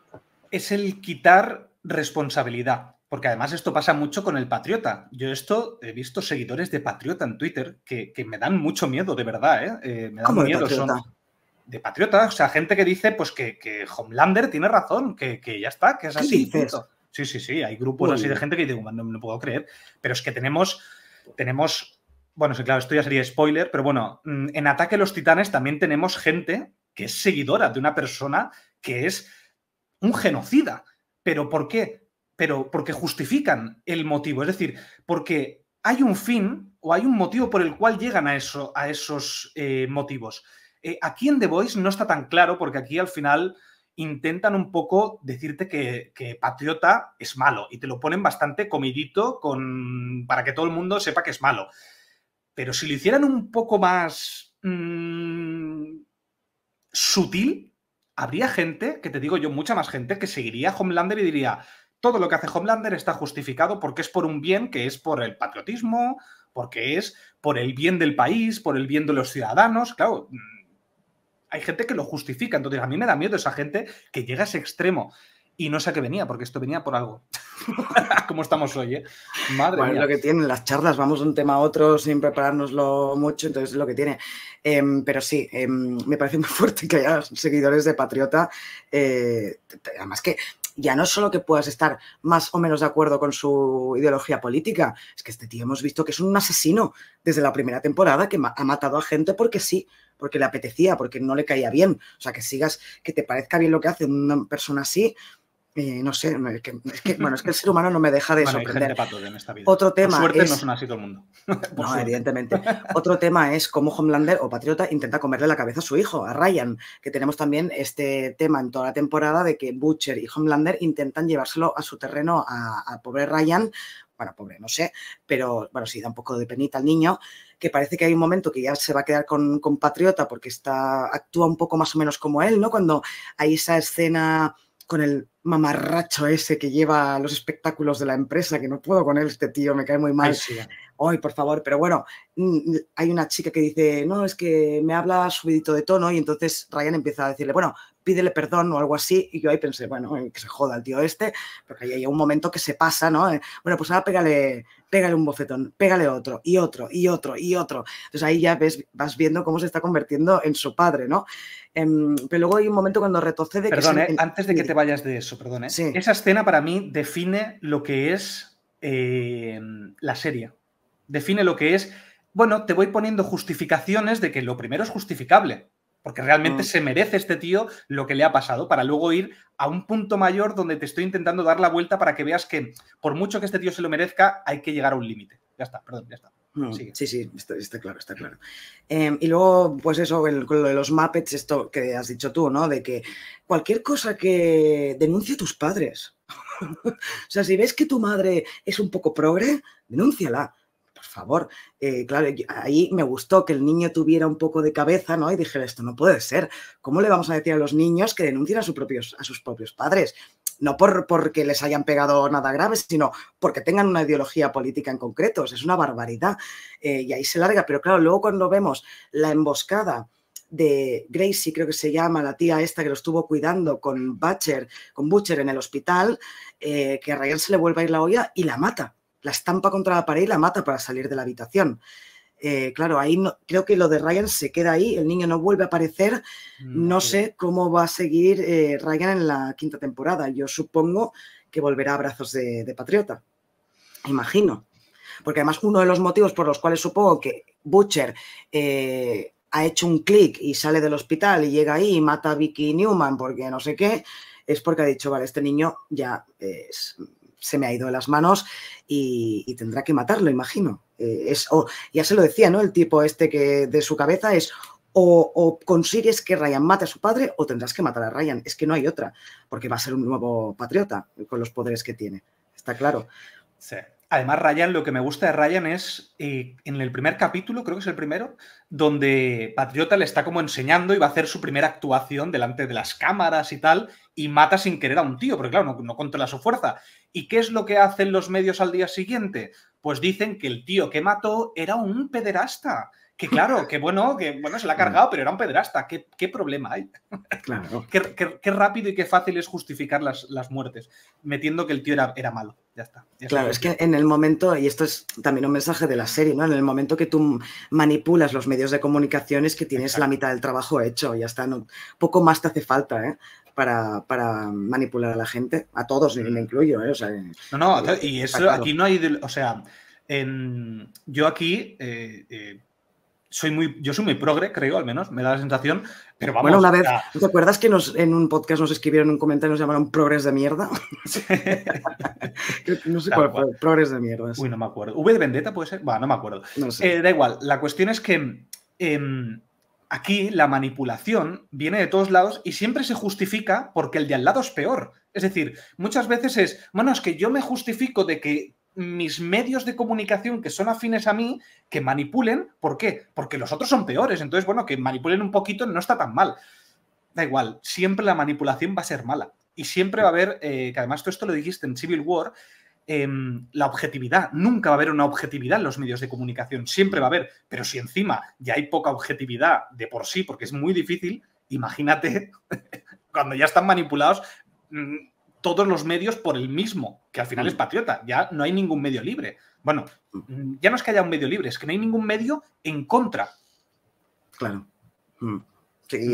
Es el quitar responsabilidad. Porque además esto pasa mucho con el Patriota. Yo esto he visto seguidores de Patriota en Twitter que, me dan mucho miedo, de verdad, ¿eh? eh me dan miedo. De patriota? de Patriota, o sea, gente que dice pues que, Homelander tiene razón, que, ya está, que es así. Sí, sí, sí, hay grupos así de gente que digo, no me puedo creer, pero es que tenemos, tenemos, bueno, sí, claro, esto ya sería spoiler, pero bueno, mm, en Ataque a los Titanes también tenemos gente que es seguidora de una persona que es un genocida. ¿Pero por qué? Pero porque justifican el motivo, es decir, porque hay un fin o hay un motivo por el cual llegan a, eso, a esos eh, motivos. Eh, aquí en The Voice no está tan claro porque aquí al final intentan un poco decirte que, patriota es malo y te lo ponen bastante comidito con, para que todo el mundo sepa que es malo. Pero si lo hicieran un poco más mm, sutil, habría gente, que te digo yo, mucha más gente, que seguiría a Homelander y diría, todo lo que hace Homelander está justificado porque es por un bien que es por el patriotismo, porque es por el bien del país, por el bien de los ciudadanos. Claro, hay gente que lo justifica. Entonces, a mí me da miedo esa gente que llega a ese extremo. Y no sé a qué venía, porque esto venía por algo. Como estamos hoy, ¿eh? Madre mía. lo que tienen las charlas, vamos de un tema a otro sin preparárnoslo mucho, entonces es lo que tiene. Em, pero sí, em, me parece muy fuerte que haya seguidores de Patriota. Eh, además que ya no es solo que puedas estar más o menos de acuerdo con su ideología política, es que este tío hemos visto que es un asesino desde la primera temporada que ha matado a gente porque sí, porque le apetecía, porque no le caía bien. O sea, que sigas, que te parezca bien lo que hace una persona así, eh, no sé, es que, bueno, es que el ser humano no me deja de sorprender. Otro tema. es... no así todo el mundo. no, evidentemente. Otro tema es cómo Homelander o Patriota intenta comerle la cabeza a su hijo, a Ryan, que tenemos también este tema en toda la temporada de que Butcher y Homelander intentan llevárselo a su terreno a, pobre Ryan. Bueno, pobre, no sé, pero bueno, sí da un poco de penita al niño que parece que hay un momento que ya se va a quedar con, con Patriota porque está, actúa un poco más o menos como él, ¿no? Cuando hay esa escena con el mamarracho ese que lleva los espectáculos de la empresa, que no puedo con él, este tío, me cae muy mal. hoy por favor, pero bueno, mm, hay una chica que dice, no, es que me habla subidito de tono y entonces Ryan empieza a decirle, bueno, pídele perdón o algo así. Y yo ahí pensé, bueno, que se joda el tío este, porque ahí hay un momento que se pasa, ¿no? Eh, bueno, pues ahora pégale, pégale un bofetón, pégale otro, y otro, y otro, y otro. Entonces ahí ya ves, vas viendo cómo se está convirtiendo en su padre, ¿no? Em, pero luego hay un momento cuando retrocede. de que Perdón, ¿eh? antes de que te vayas de eso, perdón. Eh. Esa escena para mí define lo que es em, la serie. Define lo que es. Bueno, te voy poniendo justificaciones de que lo primero es justificable porque realmente mm. se merece este tío lo que le ha pasado, para luego ir a un punto mayor donde te estoy intentando dar la vuelta para que veas que por mucho que este tío se lo merezca, hay que llegar a un límite. Ya está, perdón, ya está. Sí, sí, está, claro, está claro. Em, y luego, pues eso, lo de los Muppets, esto que has dicho tú, ¿no? De que cualquier cosa que denuncie a tus padres. o sea, si ves que tu madre es un poco progre, denúnciala por favor, eh, claro, ahí me gustó que el niño tuviera un poco de cabeza, ¿no? Y dije, esto no puede ser, ¿cómo le vamos a decir a los niños que denuncien a, sus propios, a sus propios padres? No por, porque les hayan pegado nada grave, sino porque tengan una ideología política en concreto, es una barbaridad. Eh, y ahí se larga, pero claro, luego cuando vemos la emboscada de Gracie, creo que se llama, la tía esta que lo estuvo cuidando con Butcher, con Butcher en el hospital, eh, que a Ryan se le vuelve a ir la olla y la mata la estampa contra la pared y la mata para salir de la habitación. Eh, claro, ahí no, creo que lo de Ryan se queda ahí, el niño no vuelve a aparecer, mm, no sé cómo va a seguir eh, Ryan en la quinta temporada, yo supongo que volverá a brazos de, Patriota, imagino, porque además uno de los motivos por los cuales supongo que Butcher eh, ha hecho un clic y sale del hospital y llega ahí y mata a Vicky Newman porque no sé qué, es porque ha dicho, vale, este niño ya es se me ha ido de las manos y, tendrá que matarlo, imagino. Eh, es, ya se lo decía, ¿no? El tipo este que de su cabeza es o, o, consigues que Ryan mate a su padre o tendrás que matar a Ryan. Es que no hay otra, porque va a ser un nuevo patriota con los poderes que tiene. Está claro. Sí. Además, Ryan, lo que me gusta de Ryan es eh, en el primer capítulo, creo que es el primero, donde Patriota le está como enseñando y va a hacer su primera actuación delante de las cámaras y tal, y mata sin querer a un tío, porque claro, no controla su fuerza. ¿Y qué es lo que hacen los medios al día siguiente? Pues dicen que el tío que mató era un pederasta que claro, que bueno, que bueno, se la ha cargado, pero era un pedrasta. ¿Qué, problema hay? Claro. qué, rápido y qué fácil es justificar las, las muertes, metiendo que el tío era, malo. Ya está. claro, es que en el momento, y esto es también un mensaje de la serie, ¿no? En el momento que tú manipulas los medios de comunicación es que tienes la mitad del trabajo hecho, ya está. poco más te hace falta, ¿eh? Para, manipular a la gente, a todos, me mm. incluyo. ¿eh? no, no, eh, y eso aquí no hay, o sea, yo aquí eh, soy muy, yo soy muy progre, creo, al menos, me da la sensación. Pero vamos. Bueno, una vez, ¿te acuerdas que nos, en un podcast nos escribieron un comentario y nos llamaron progres de mierda? no sé cuál progres de mierda. Uy, no me acuerdo. ¿V de Vendetta puede ser? Bueno, no me acuerdo. Eh, da igual, la cuestión es que em, aquí la manipulación viene de todos lados y siempre se justifica porque el de al lado es peor. Es decir, muchas veces es, bueno, es que yo me justifico de que mis medios de comunicación que son afines a mí, que manipulen. ¿Por qué? Porque los otros son peores. Entonces, bueno, que manipulen un poquito no está tan mal. Da igual, siempre la manipulación va a ser mala. Y siempre va a haber, eh, que además tú esto lo dijiste en Civil War, em, la objetividad. Nunca va a haber una objetividad en los medios de comunicación, siempre va a haber. Pero si encima ya hay poca objetividad de por sí, porque es muy difícil, imagínate cuando ya están manipulados mm, todos los medios por el mismo, que al final es mm. patriota. Ya no hay ningún medio libre. Bueno, mm. ya no es que haya un medio libre, es que no hay ningún medio en contra. Claro. y mm.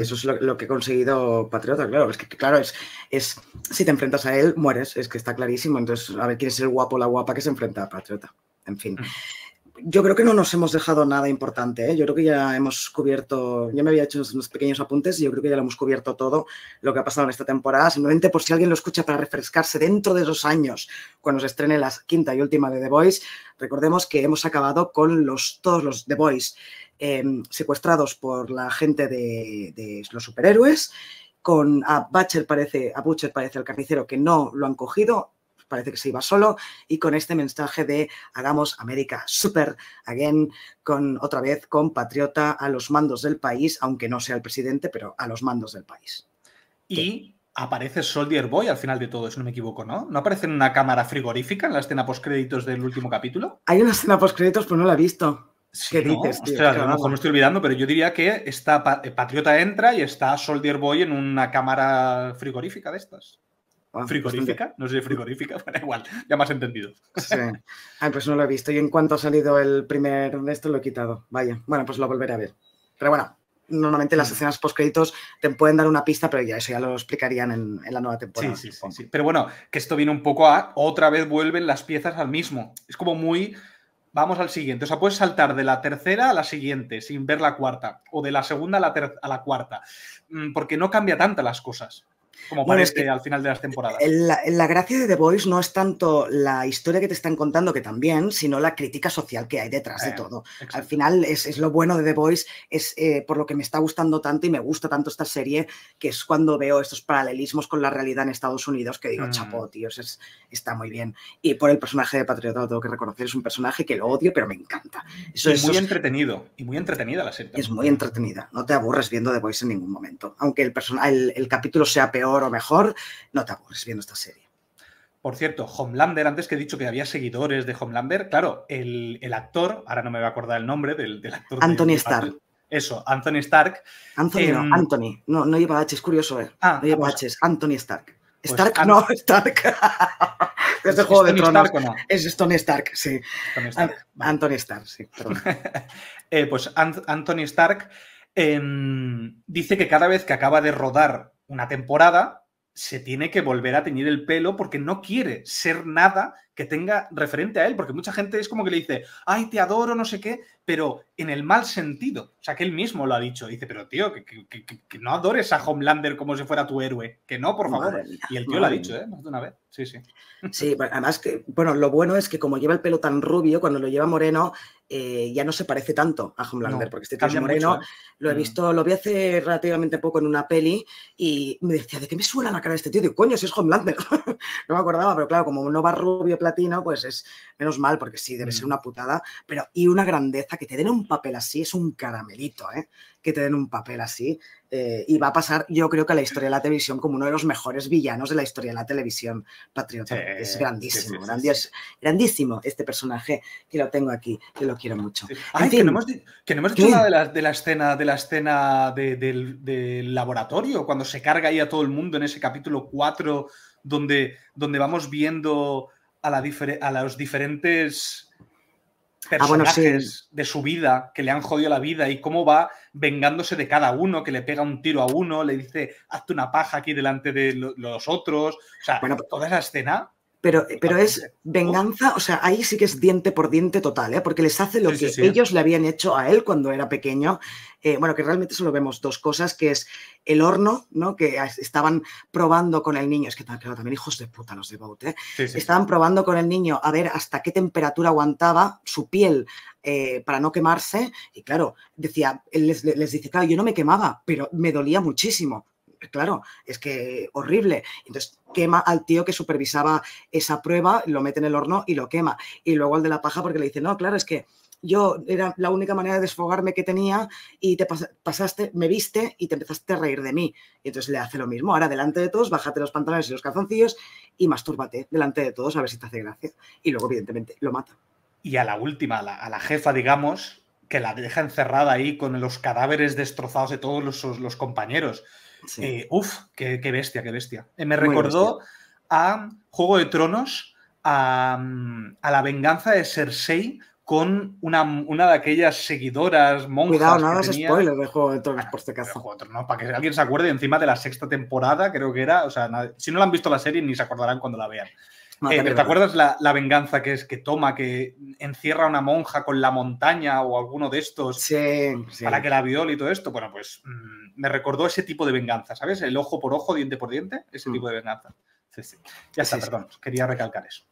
eso es lo, que he conseguido Patriota, claro. Es que, claro, es, es, si te enfrentas a él, mueres, es que está clarísimo. Entonces, a ver quién es el guapo o la guapa que se enfrenta a Patriota. En fin yo creo que no nos hemos dejado nada importante. ¿eh? Yo creo que ya hemos cubierto, ya me había hecho unos pequeños apuntes y yo creo que ya lo hemos cubierto todo lo que ha pasado en esta temporada. Simplemente por si alguien lo escucha para refrescarse dentro de dos años, cuando se estrene la quinta y última de The Boys, recordemos que hemos acabado con los, todos los The Boys em, secuestrados por la gente de, los superhéroes. Con parece, a Butcher parece el carnicero que no lo han cogido, parece que se iba solo, y con este mensaje de hagamos América super again, con otra vez con Patriota a los mandos del país, aunque no sea el presidente, pero a los mandos del país. Y aparece Soldier Boy al final de todo, si no me equivoco, ¿no? ¿No aparece en una cámara frigorífica en la escena postcréditos del último capítulo? Hay una escena post-créditos pero no la he visto. ¿Qué dices, tío, me estoy olvidando, pero yo diría que esta eh, Patriota entra y está Soldier Boy en una cámara frigorífica de estas. Ah, frigorífica, no sé si frigorífica, pero igual, ya más entendido. Sí. Ay, ah, pues no lo he visto. Y en cuanto ha salido el primer de esto, lo he quitado. Vaya, bueno, pues lo volveré a ver. Pero bueno, normalmente las mm. escenas post-créditos te pueden dar una pista, pero ya eso ya lo explicarían en, la nueva temporada. Sí, sí, sí, Pero bueno, que esto viene un poco a otra vez vuelven las piezas al mismo. Es como muy. Vamos al siguiente. O sea, puedes saltar de la tercera a la siguiente sin ver la cuarta. O de la segunda a la, a la cuarta. Mm, porque no cambia tanto las cosas como parece es eh, que al final de las temporadas. La, gracia de The Voice no es tanto la historia que te están contando, que también, sino la crítica social que hay detrás de eh, todo. Al final es, lo bueno de The Voice, es eh, por lo que me está gustando tanto y me gusta tanto esta serie, que es cuando veo estos paralelismos con la realidad en Estados Unidos, que digo, chapo, mm. tíos, es, está muy bien. Y por el personaje de Patriota tengo que reconocer, es un personaje que lo odio, pero me encanta. Eso, es muy entretenido, y muy entretenida la serie. Es muy entretenida, no te aburres viendo The Voice en ningún momento, aunque el, el, el capítulo sea peor o mejor, no te aburres viendo esta serie. Por cierto, Homelander, antes que he dicho que había seguidores de Homelander, claro, el, actor, ahora no me voy a acordar el nombre del, actor. Anthony Stark. eso, Anthony Stark. Em, Anthony, no, No, lleva H, es curioso, eh. Ah, no lleva pues H, es Anthony Stark. Pues Stark, no, Stark. Pues este es, de Juego de Tronos. Es Stone Stark, sí. Anthony Stark, sí, eh, pues Anthony Stark em, dice que cada vez que acaba de rodar una temporada, se tiene que volver a teñir el pelo porque no quiere ser nada que tenga referente a él, porque mucha gente es como que le dice, ay, te adoro, no sé qué, pero en el mal sentido. O sea, que él mismo lo ha dicho, dice, pero tío, que, no adores a Homelander como si fuera tu héroe, que no, por favor. y el tío lo ha dicho, ¿eh? Más de una vez. Sí, sí. Sí, además que, bueno, lo bueno es que como lleva el pelo tan rubio, cuando lo lleva moreno, eh, ya no se parece tanto a Homelander, porque este tío moreno, ¿eh? lo he mm. visto, lo vi hace relativamente poco en una peli y me decía, ¿de qué me suena la cara de este tío? Digo, coño, si es Homelander. no me acordaba, pero claro, como no va rubio platino, pues es menos mal, porque sí, debe ser mm. una putada, pero y una grandeza que te den un papel así es un caramelito, ¿eh? que te den un papel así. Eh, y va a pasar, yo creo que a la historia de la televisión como uno de los mejores villanos de la historia de la televisión patriota. es grandísimo, grandísimo este personaje que lo tengo aquí, que lo quiero mucho. que, no hemos, que nada de la, escena, de la escena del, laboratorio, cuando se carga ahí a todo el mundo en ese capítulo 4, donde, donde vamos viendo a, la a los diferentes Ah, personajes de su vida que le han jodido la vida y cómo va vengándose de cada uno, que le pega un tiro a uno, le dice, hazte una paja aquí delante de los otros. O sea, toda esa escena pero, es venganza, o sea, ahí sí que es diente por diente total, ¿eh? porque les hace lo que ellos le habían hecho a él cuando era pequeño. Eh, bueno, que realmente solo vemos dos cosas, que es el horno, ¿no? Que estaban probando con el niño, es que también hijos de puta los de Bout, ¿eh? Estaban probando con el niño a ver hasta qué temperatura aguantaba su piel para no quemarse. Y claro, decía, les, les dice, claro, yo no me quemaba, pero me dolía muchísimo claro, es que horrible. Entonces quema al tío que supervisaba esa prueba, lo mete en el horno y lo quema. Y luego al de la paja porque le dice, no, claro, es que yo era la única manera de desfogarme que tenía y te pasaste, me viste y te empezaste a reír de mí. Y entonces le hace lo mismo, ahora delante de todos, bájate los pantalones y los calzoncillos y mastúrbate delante de todos a ver si te hace gracia. Y luego, evidentemente, lo mata. Y a la última, a la, jefa, digamos, que la deja encerrada ahí con los cadáveres destrozados de todos los compañeros. Eh, uf, qué, bestia, qué bestia. Eh, me recordó a mm, Juego de Tronos, mm, a, la venganza de Cersei con una, una de aquellas seguidoras monjas. Cuidado, nada spoilers de Juego de Tronos ah, por este caso. de para que alguien se acuerde encima de la sexta temporada, creo que era. O sea, si no la han visto la serie, ni se acordarán cuando la vean. Eh, ¿Te acuerdas la, venganza que es que toma, que encierra a una monja con la montaña o alguno de estos para que la viole y todo esto? Bueno, pues mm, me recordó ese tipo de venganza, ¿sabes? El ojo por ojo, diente por diente, ese mm. tipo de venganza. Ya está, perdón, quería recalcar eso.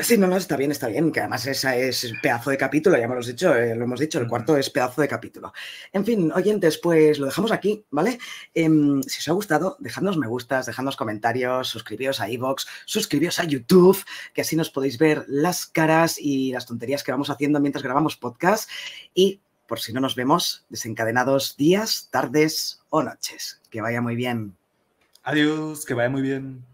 Sí, no, no, está bien, está bien, que además esa es pedazo de capítulo, ya hemos dicho, eh, lo hemos dicho, el cuarto es pedazo de capítulo. En fin, oyentes, pues lo dejamos aquí, ¿vale? Em, si os ha gustado, dejadnos me gustas, dejadnos comentarios, suscribíos a iVoox, suscribíos a YouTube, que así nos podéis ver las caras y las tonterías que vamos haciendo mientras grabamos podcast y por si no nos vemos, desencadenados días, tardes o noches. Que vaya muy bien. Adiós, que vaya muy bien.